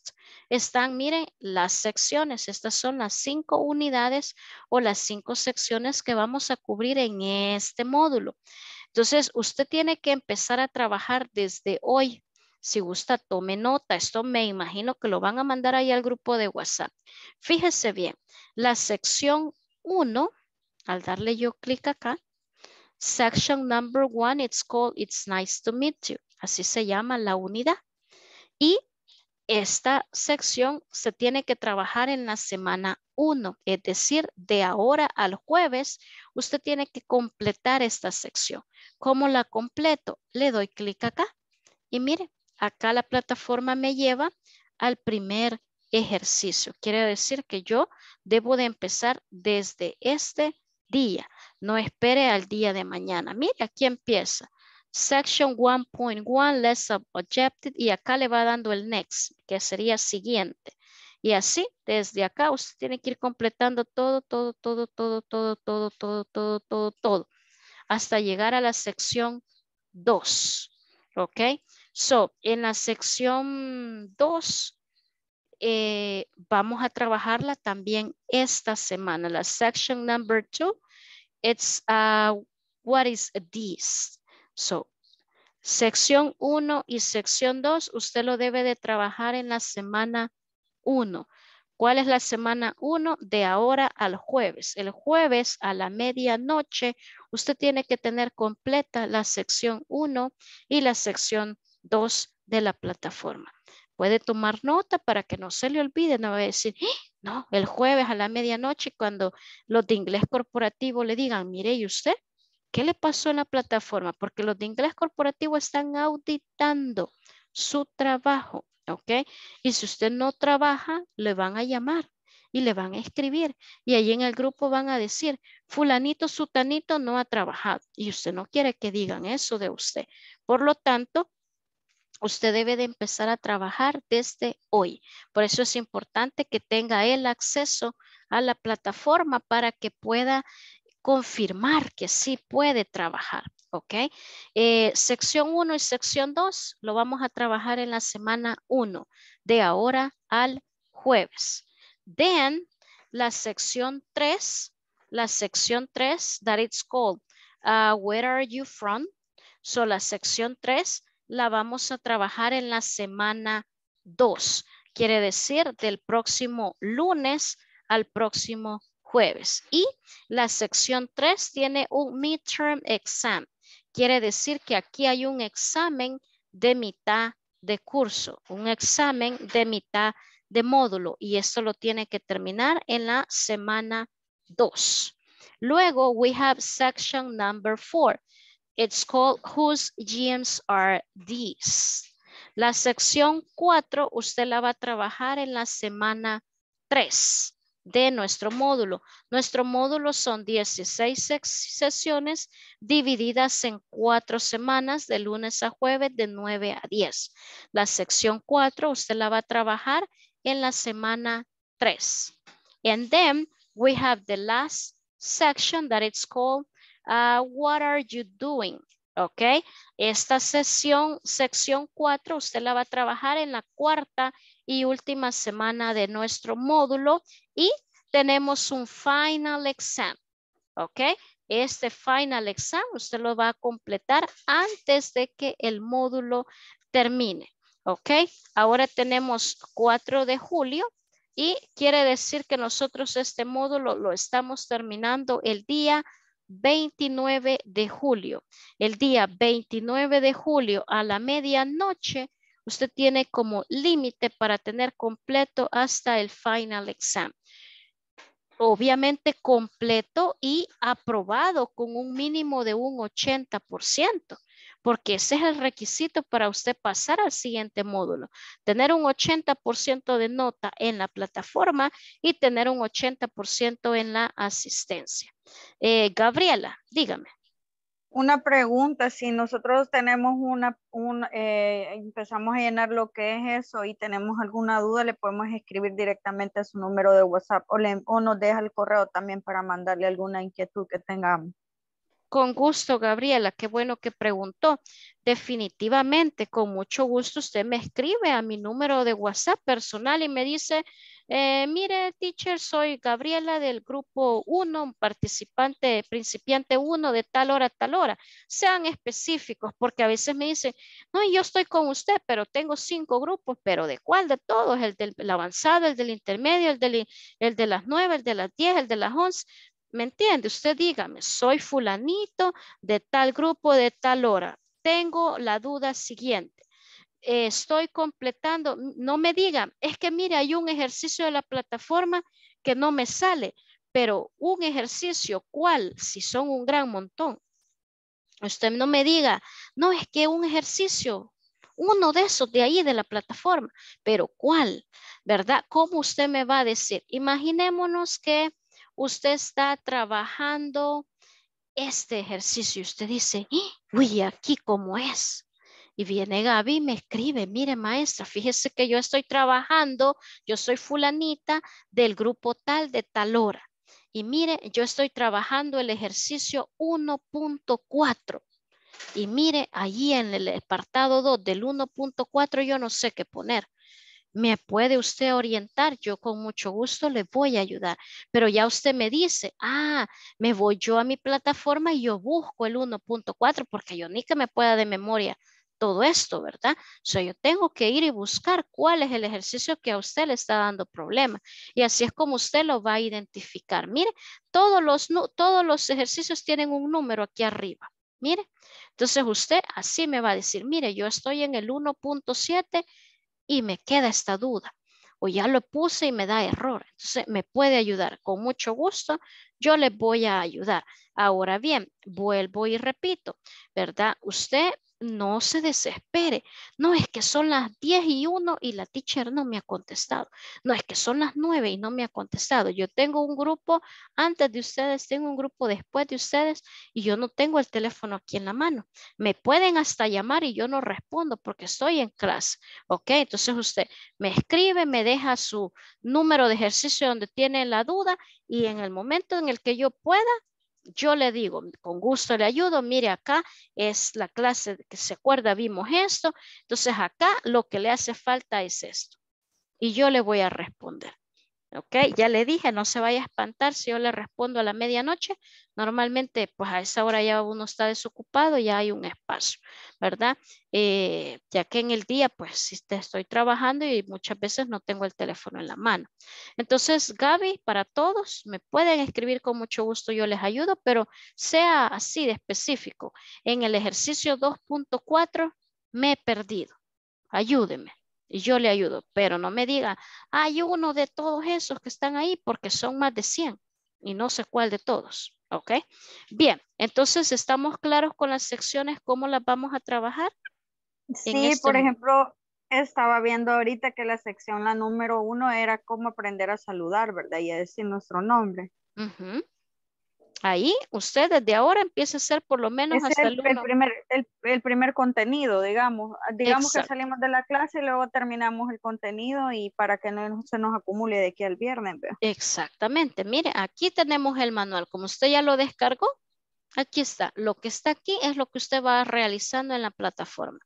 Speaker 2: están, miren, las secciones. Estas son las cinco unidades o las cinco secciones que vamos a cubrir en este módulo. Entonces, usted tiene que empezar a trabajar desde hoy. Si gusta, tome nota. Esto me imagino que lo van a mandar ahí al grupo de WhatsApp. Fíjese bien, la sección 1, al darle yo clic acá, section number 1, it's called It's Nice to Meet You. Así se llama la unidad. Y esta sección se tiene que trabajar en la semana uno, es decir, de ahora al jueves, usted tiene que completar esta sección. ¿Cómo la completo? Le doy clic acá y mire, acá la plataforma me lleva al primer ejercicio. Quiere decir que yo debo de empezar desde este día. No espere al día de mañana. Mire, aquí empieza. Section 1.1, Lesson Objective, y acá le va dando el next, que sería siguiente. Y así, desde acá, usted tiene que ir completando todo, todo, todo, todo, todo, todo, todo, todo, todo, todo, hasta llegar a la sección 2. ¿Ok? So, en la sección 2, vamos a trabajarla también esta semana. La section number 2, it's uh, what is this? So, sección 1 y sección 2, usted lo debe de trabajar en la semana 1. ¿Cuál es la semana 1? De ahora al jueves. El jueves a la medianoche, usted tiene que tener completa la sección 1 y la sección 2 de la plataforma. Puede tomar nota para que no se le olvide, no va a decir, ¡Ah! no, el jueves a la medianoche cuando los de inglés corporativo le digan, mire, ¿y usted qué le pasó en la plataforma? Porque los de inglés corporativo están auditando su trabajo. ¿Ok? Y si usted no trabaja, le van a llamar y le van a escribir. Y ahí en el grupo van a decir, fulanito, sutanito no ha trabajado. Y usted no quiere que digan eso de usted. Por lo tanto, usted debe de empezar a trabajar desde hoy. Por eso es importante que tenga el acceso a la plataforma para que pueda confirmar que sí puede trabajar. ¿ok? Eh, sección 1 y sección 2 lo vamos a trabajar en la semana 1, de ahora al jueves. Then, la sección 3, la sección 3, that it's called, uh, where are you from? So, la sección 3 la vamos a trabajar en la semana 2. Quiere decir, del próximo lunes al próximo jueves. Y la sección 3 tiene un midterm exam. Quiere decir que aquí hay un examen de mitad de curso, un examen de mitad de módulo y esto lo tiene que terminar en la semana 2. Luego, we have section number 4. It's called Whose GMs Are These? La sección 4 usted la va a trabajar en la semana 3 de nuestro módulo. Nuestro módulo son 16 sesiones divididas en cuatro semanas de lunes a jueves de 9 a 10. La sección 4 usted la va a trabajar en la semana 3. And then we have the last section that it's called uh, What are you doing? Ok, esta sesión, sección 4, usted la va a trabajar en la cuarta y última semana de nuestro módulo y tenemos un final exam, ¿ok? Este final exam usted lo va a completar antes de que el módulo termine, ¿ok? Ahora tenemos 4 de julio y quiere decir que nosotros este módulo lo estamos terminando el día 29 de julio. El día 29 de julio a la medianoche Usted tiene como límite para tener completo hasta el final exam. Obviamente completo y aprobado con un mínimo de un 80% porque ese es el requisito para usted pasar al siguiente módulo. Tener un 80% de nota en la plataforma y tener un 80% en la asistencia. Eh, Gabriela, dígame.
Speaker 4: Una pregunta, si nosotros tenemos una, un, eh, empezamos a llenar lo que es eso y tenemos alguna duda, le podemos escribir directamente a su número de WhatsApp o, le, o nos deja el correo también para mandarle alguna inquietud que tengamos. Con gusto, Gabriela, qué bueno que preguntó. Definitivamente, con
Speaker 2: mucho gusto usted me escribe a mi número de WhatsApp personal y me dice, eh, mire, teacher, soy Gabriela del grupo 1, participante, principiante 1 de tal hora a tal hora. Sean específicos, porque a veces me dicen, no, yo estoy con usted, pero tengo cinco grupos, pero ¿de cuál? De todos, el del avanzado, el del intermedio, el, del, el de las 9, el de las 10, el de las 11. ¿Me entiende? Usted dígame, soy fulanito de tal grupo, de tal hora. Tengo la duda siguiente. estoy completando, no me diga, es que mire, hay un ejercicio de la plataforma que no me sale, pero un ejercicio, ¿cuál? Si son un gran montón. Usted no me diga, no, es que un ejercicio, uno de esos de ahí de la plataforma, pero ¿cuál? ¿Verdad? ¿Cómo usted me va a decir? Imaginémonos que usted está trabajando este ejercicio. Usted dice, ¡Ah! uy, aquí cómo es. Y viene Gaby y me escribe, mire maestra, fíjese que yo estoy trabajando, yo soy fulanita del grupo tal de tal hora. Y mire, yo estoy trabajando el ejercicio 1.4. Y mire, allí en el apartado 2 del 1.4 yo no sé qué poner me puede usted orientar, yo con mucho gusto le voy a ayudar. Pero ya usted me dice, ah, me voy yo a mi plataforma y yo busco el 1.4 porque yo ni que me pueda de memoria todo esto, ¿verdad? O yo tengo que ir y buscar cuál es el ejercicio que a usted le está dando problema. Y así es como usted lo va a identificar. Mire, todos los, todos los ejercicios tienen un número aquí arriba. Mire, entonces usted así me va a decir, mire, yo estoy en el 1.7 y me queda esta duda o ya lo puse y me da error. Entonces, me puede ayudar. Con mucho gusto, yo le voy a ayudar. Ahora bien, vuelvo y repito, ¿verdad? Usted no se desespere. No es que son las 10 y 1 y la teacher no me ha contestado. No es que son las 9 y no me ha contestado. Yo tengo un grupo antes de ustedes, tengo un grupo después de ustedes y yo no tengo el teléfono aquí en la mano. Me pueden hasta llamar y yo no respondo porque estoy en clase. Ok, entonces usted me escribe, me deja su número de ejercicio donde tiene la duda y en el momento en el que yo pueda, yo le digo, con gusto le ayudo, mire acá es la clase que se acuerda, vimos esto, entonces acá lo que le hace falta es esto. Y yo le voy a responder. Ok, ya le dije, no se vaya a espantar si yo le respondo a la medianoche. Normalmente, pues a esa hora ya uno está desocupado, ya hay un espacio, ¿verdad? Eh, ya que en el día, pues si estoy trabajando y muchas veces no tengo el teléfono en la mano. Entonces, Gaby, para todos, me pueden escribir con mucho gusto, yo les ayudo, pero sea así de específico. En el ejercicio 2.4 me he perdido. Ayúdeme yo le ayudo, pero no me diga, hay uno de todos esos que están ahí porque son más de 100 y no sé cuál de todos. ¿Ok? Bien, entonces estamos claros con las secciones, cómo las vamos a trabajar. Sí, este por
Speaker 4: ejemplo, estaba viendo ahorita que la sección, la número uno, era cómo aprender a saludar, ¿verdad? Y a decir nuestro nombre. Ahí usted desde ahora empieza a hacer por lo menos hasta el, primer, contenido, digamos. Ah, digamos que salimos de la clase y luego terminamos el contenido y para que no se nos acumule de aquí al viernes. Exactamente. Mire, aquí tenemos el manual. Como usted ya lo descargó,
Speaker 2: aquí está. Lo que está aquí es lo que usted va realizando en la plataforma.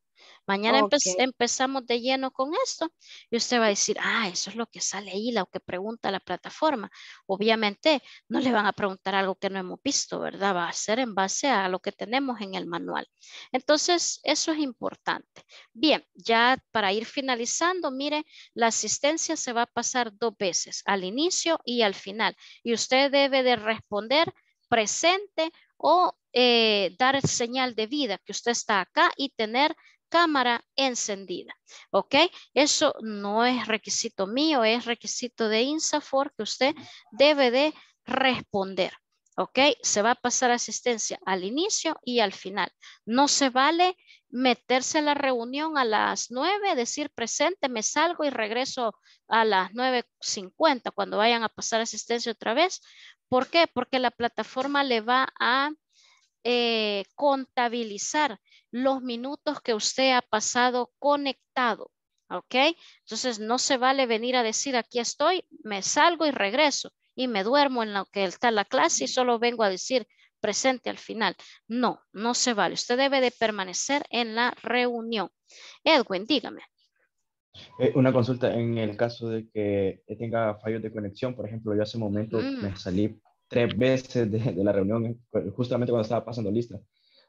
Speaker 2: Mañana empezamos de lleno con esto y usted va a decir, ah, eso es lo que sale ahí, lo que pregunta la plataforma. Obviamente no le van a preguntar algo que no hemos visto, ¿verdad? Va a ser en base a lo que tenemos en el manual. Entonces, eso es importante. Bien, ya para ir finalizando, mire, la asistencia se va a pasar dos veces, al inicio y al final. Y usted debe de responder presente o dar eh, dar señal de vida que usted está acá y tener cámara encendida. ¿Ok? Eso no es requisito mío, es requisito de INSAFOR que usted debe de responder. ¿Ok? Se va a pasar asistencia al inicio y al final. No se vale meterse a la reunión a las 9, decir presente, me salgo y regreso a las 9.50 cuando vayan a pasar asistencia otra vez. ¿Por qué? Porque la plataforma le va a eh, contabilizar los minutos que usted ha pasado conectado. ¿Ok? Entonces no se vale venir a decir aquí estoy, me salgo y regreso y me duermo en lo que está la clase y solo vengo a decir presente al final. No, no se vale. Usted debe de permanecer en la reunión. Edwin, dígame.
Speaker 4: Eh, una consulta en el caso de que tenga fallos de conexión, por ejemplo, yo hace un momento me mm. salí tres veces de, de, la reunión, justamente cuando estaba pasando lista.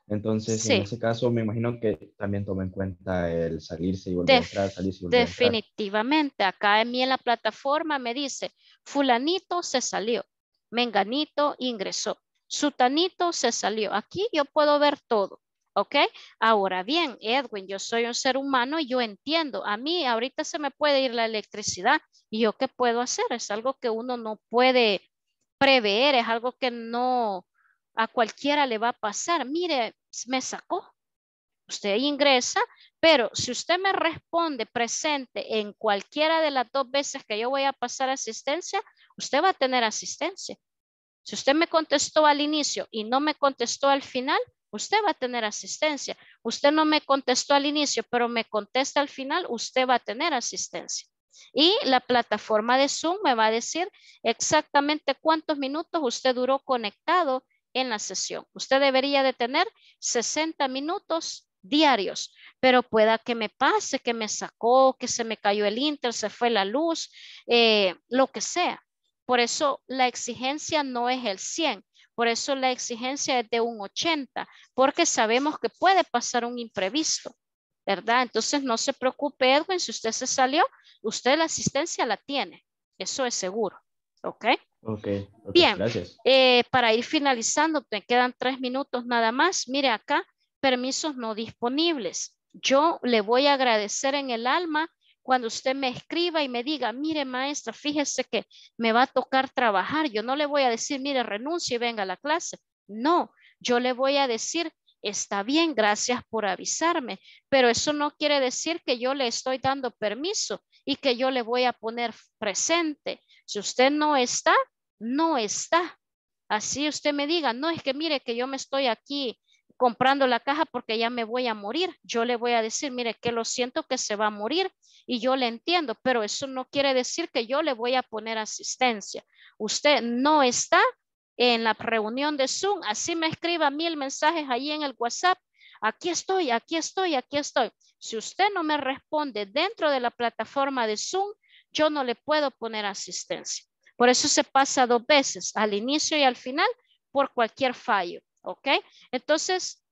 Speaker 4: Entonces, en ese caso, me imagino que también toma en cuenta el salirse y volver a entrar,
Speaker 2: Definitivamente. A Acá en mí en la plataforma me dice, fulanito se salió, menganito ingresó, sutanito se salió. Aquí yo puedo ver todo. ¿Ok? Ahora bien, Edwin, yo soy un ser humano y yo entiendo. A mí ahorita se me puede ir la electricidad. ¿Y yo qué puedo hacer? Es algo que uno no puede prever, es algo que no, a cualquiera le va a pasar, mire, me sacó. Usted ingresa, pero si usted me responde presente en cualquiera de las dos veces que yo voy a pasar asistencia, usted va a tener asistencia. Si usted me contestó al inicio y no me contestó al final, usted va a tener asistencia. Usted no me contestó al inicio, pero me contesta al final, usted va a tener asistencia. Y la plataforma de Zoom me va a decir exactamente cuántos minutos usted duró conectado en la sesión. Usted debería de tener 60 minutos diarios, pero pueda que me pase, que me sacó, que se me cayó el inter, se fue la luz, eh, lo que sea. Por eso la exigencia no es el 100, por eso la exigencia es de un 80, porque sabemos que puede pasar un imprevisto, ¿verdad? Entonces no se preocupe, Edwin, si usted se salió, usted la asistencia la tiene, eso es seguro. ¿Ok? Bien, eh, para ir finalizando, te quedan tres minutos nada más. Mire acá, permisos no disponibles. Yo le voy a agradecer en el alma cuando usted me escriba y me diga, mire maestra, fíjese que me va a tocar trabajar. Yo no le voy a decir, mire, renuncie y venga a la clase. No, yo le voy a decir, está bien, gracias por avisarme, pero eso no quiere decir que yo le estoy dando permiso y que yo le voy a poner presente si usted no está, no está. Así usted me diga, no es que mire que yo me estoy aquí comprando la caja porque ya me voy a morir. Yo le voy a decir, mire, que lo siento que se va a morir y yo le entiendo, pero eso no quiere decir que yo le voy a poner asistencia. Usted no está en la reunión de Zoom, así me escriba mil mensajes ahí en el WhatsApp. Aquí estoy, aquí estoy, aquí estoy. Si usted no me responde dentro de la plataforma de Zoom, yo no le puedo poner asistencia. Por eso se pasa dos veces, al inicio y al final, por cualquier fallo, ¿ok? Entonces,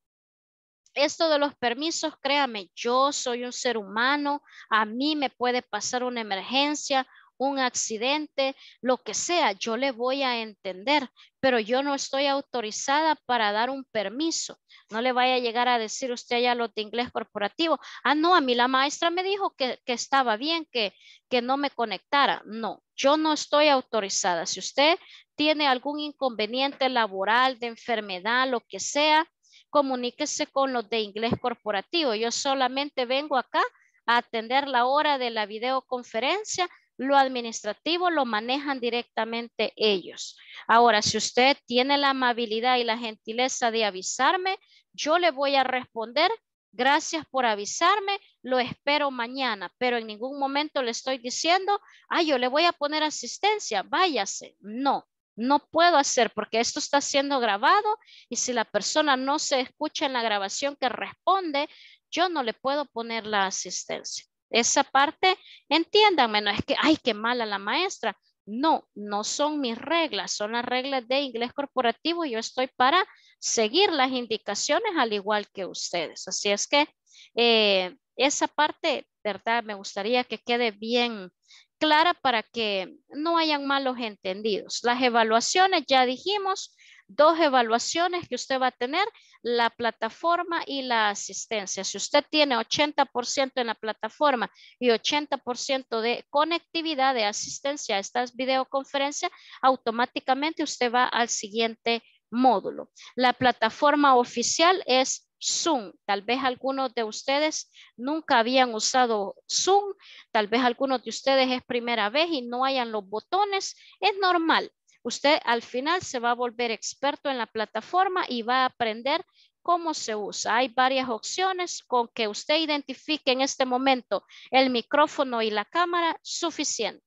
Speaker 2: esto de los permisos, créame, yo soy un ser humano, a mí me puede pasar una emergencia, un accidente, lo que sea, yo le voy a entender, pero yo no estoy autorizada para dar un permiso. No le vaya a llegar a decir usted ya lo de inglés corporativo. Ah, no, a mí la maestra me dijo que, que estaba bien, que, que no me conectara. No, yo no estoy autorizada. Si usted tiene algún inconveniente laboral, de enfermedad, lo que sea, comuníquese con los de inglés corporativo. Yo solamente vengo acá a atender la hora de la videoconferencia lo administrativo lo manejan directamente ellos. Ahora, si usted tiene la amabilidad y la gentileza de avisarme, yo le voy a responder gracias por avisarme, lo espero mañana, pero en ningún momento le estoy diciendo, ah, yo le voy a poner asistencia, váyase. No, no puedo hacer porque esto está siendo grabado y si la persona no se escucha en la grabación que responde, yo no le puedo poner la asistencia. Esa parte, entiéndanme, no es que, ay, qué mala la maestra. No, no son mis reglas, son las reglas de inglés corporativo y yo estoy para seguir las indicaciones al igual que ustedes. Así es que eh, esa parte, ¿verdad? Me gustaría que quede bien clara para que no hayan malos entendidos. Las evaluaciones, ya dijimos, dos evaluaciones que usted va a tener, la plataforma y la asistencia. Si usted tiene 80% en la plataforma y 80% de conectividad de asistencia a estas videoconferencias, automáticamente usted va al siguiente módulo. La plataforma oficial es Zoom. Tal vez algunos de ustedes nunca habían usado Zoom, tal vez algunos de ustedes es primera vez y no hayan los botones. Es normal, Usted al final se va a volver experto en la plataforma y va a aprender cómo se usa. Hay varias opciones con que usted identifique en este momento el micrófono y la cámara suficiente.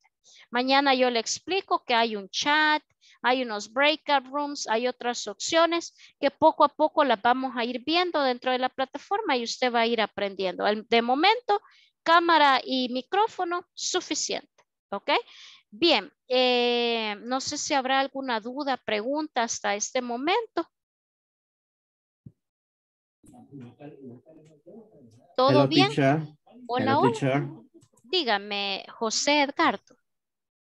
Speaker 2: Mañana yo le explico que hay un chat, hay unos breakout rooms, hay otras opciones que poco a poco las vamos a ir viendo dentro de la plataforma y usted va a ir aprendiendo. De momento, cámara y micrófono suficiente, ¿ok? Bien, eh, no sé si habrá alguna duda, pregunta hasta este momento. ¿Todo bien? Hola, Dígame, José Edgardo.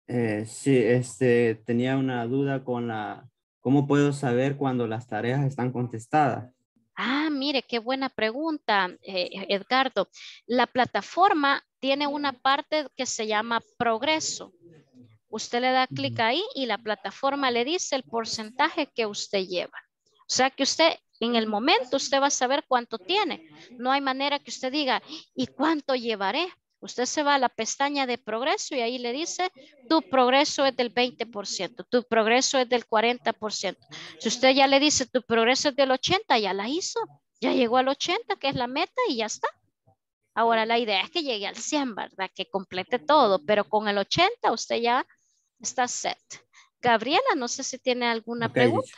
Speaker 3: Eh, sí, este, tenía una duda con la, ¿cómo puedo saber cuando las tareas están contestadas?
Speaker 2: Ah, mire, qué buena pregunta, eh, Edgardo. La plataforma tiene una parte que se llama progreso. Usted le da clic ahí y la plataforma le dice el porcentaje que usted lleva. O sea que usted en el momento usted va a saber cuánto tiene. No hay manera que usted diga, ¿y cuánto llevaré? Usted se va a la pestaña de progreso y ahí le dice, tu progreso es del 20%, tu progreso es del 40%. Si usted ya le dice, tu progreso es del 80%, ya la hizo, ya llegó al 80%, que es la meta, y ya está. Ahora la idea es que llegue al 100, ¿verdad? Que complete todo, pero con el 80 usted ya Está set. Gabriela, no sé si tiene alguna pregunta.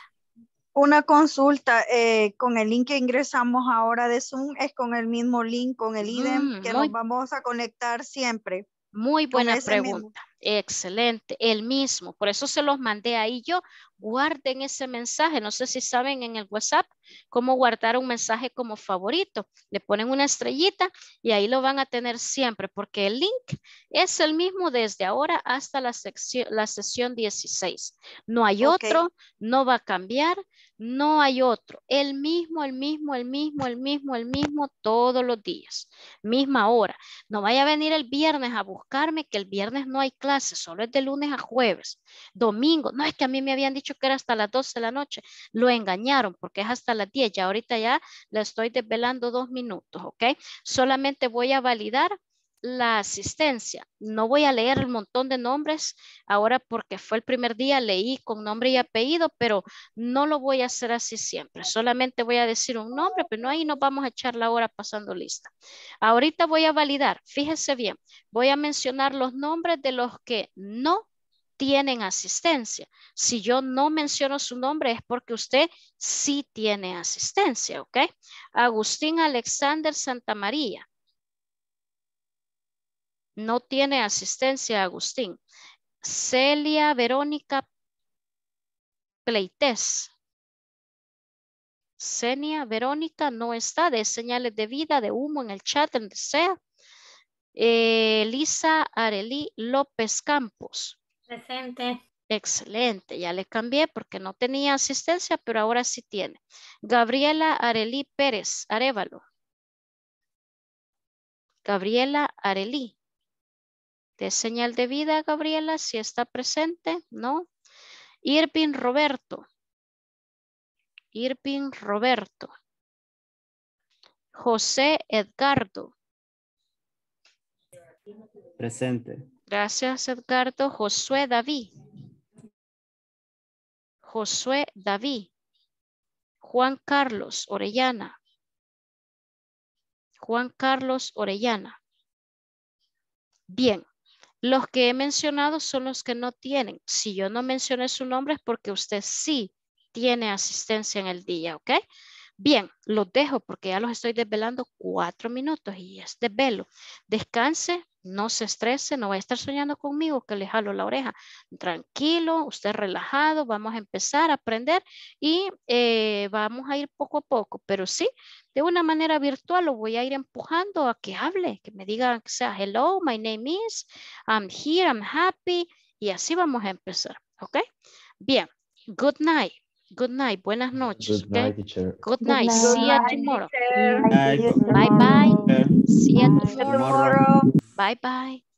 Speaker 4: Una consulta eh, con el link que ingresamos ahora de Zoom es con el mismo link, con el IDEM mm, que nos vamos a conectar siempre. Muy buena pregunta. Excelente. El mismo.
Speaker 2: Por eso se los mandé ahí yo. Guarden ese mensaje. No sé si saben en el WhatsApp cómo guardar un mensaje como favorito. Le ponen una estrellita y ahí lo van a tener siempre porque el link es el mismo desde ahora hasta la, sesión 16. No hay otro, no va a cambiar. No hay otro. El mismo, el mismo, el mismo, el mismo, el mismo todos los días. Misma hora. No vaya a venir el viernes a buscarme que el viernes no hay clases, solo es de lunes a jueves. Domingo. No es que a mí me habían dicho que era hasta las 12 de la noche. Lo engañaron porque es hasta las 10. Ya ahorita ya la estoy desvelando dos minutos, ¿ok? Solamente voy a validar la asistencia. No voy a leer el montón de nombres ahora porque fue el primer día, leí con nombre y apellido, pero no lo voy a hacer así siempre. Solamente voy a decir un nombre, pero no ahí nos vamos a echar la hora pasando lista. Ahorita voy a validar, fíjese bien, voy a mencionar los nombres de los que no tienen asistencia. Si yo no menciono su nombre es porque usted sí tiene asistencia, ¿ok? Agustín Alexander Santa María no tiene asistencia Agustín. Celia Verónica Pleites. Celia Verónica no está. De señales de vida, de humo en el chat, donde sea. Eh, Elisa Arelí López Campos. Presente. Excelente, ya le cambié porque no tenía asistencia, pero ahora sí tiene. Gabriela Arelí Pérez, Arevalo. Gabriela Arelí de señal de vida, Gabriela, si está presente, ¿no? Irpin Roberto. Irpin Roberto. José Edgardo.
Speaker 1: Presente.
Speaker 2: Gracias, Edgardo. Josué David. Josué David. Juan Carlos Orellana. Juan Carlos Orellana. Bien. Los que he mencionado son los que no tienen. Si yo no mencioné su nombre es porque usted sí tiene asistencia en el día, ¿ok? Bien, los dejo porque ya los estoy desvelando cuatro minutos y es desvelo. Descanse, no se estrese, no va a estar soñando conmigo que le jalo la oreja. Tranquilo, usted relajado, vamos a empezar a aprender y eh, vamos a ir poco a poco, pero sí, de una manera virtual lo voy a ir empujando a que hable, que me diga que sea hello, my name is, I'm here, I'm happy y así vamos a empezar, ¿ok? Bien, good night. Good night. Buenas noches.
Speaker 1: Good night, See you tomorrow. night. Bye bye. See you tomorrow. Bye bye.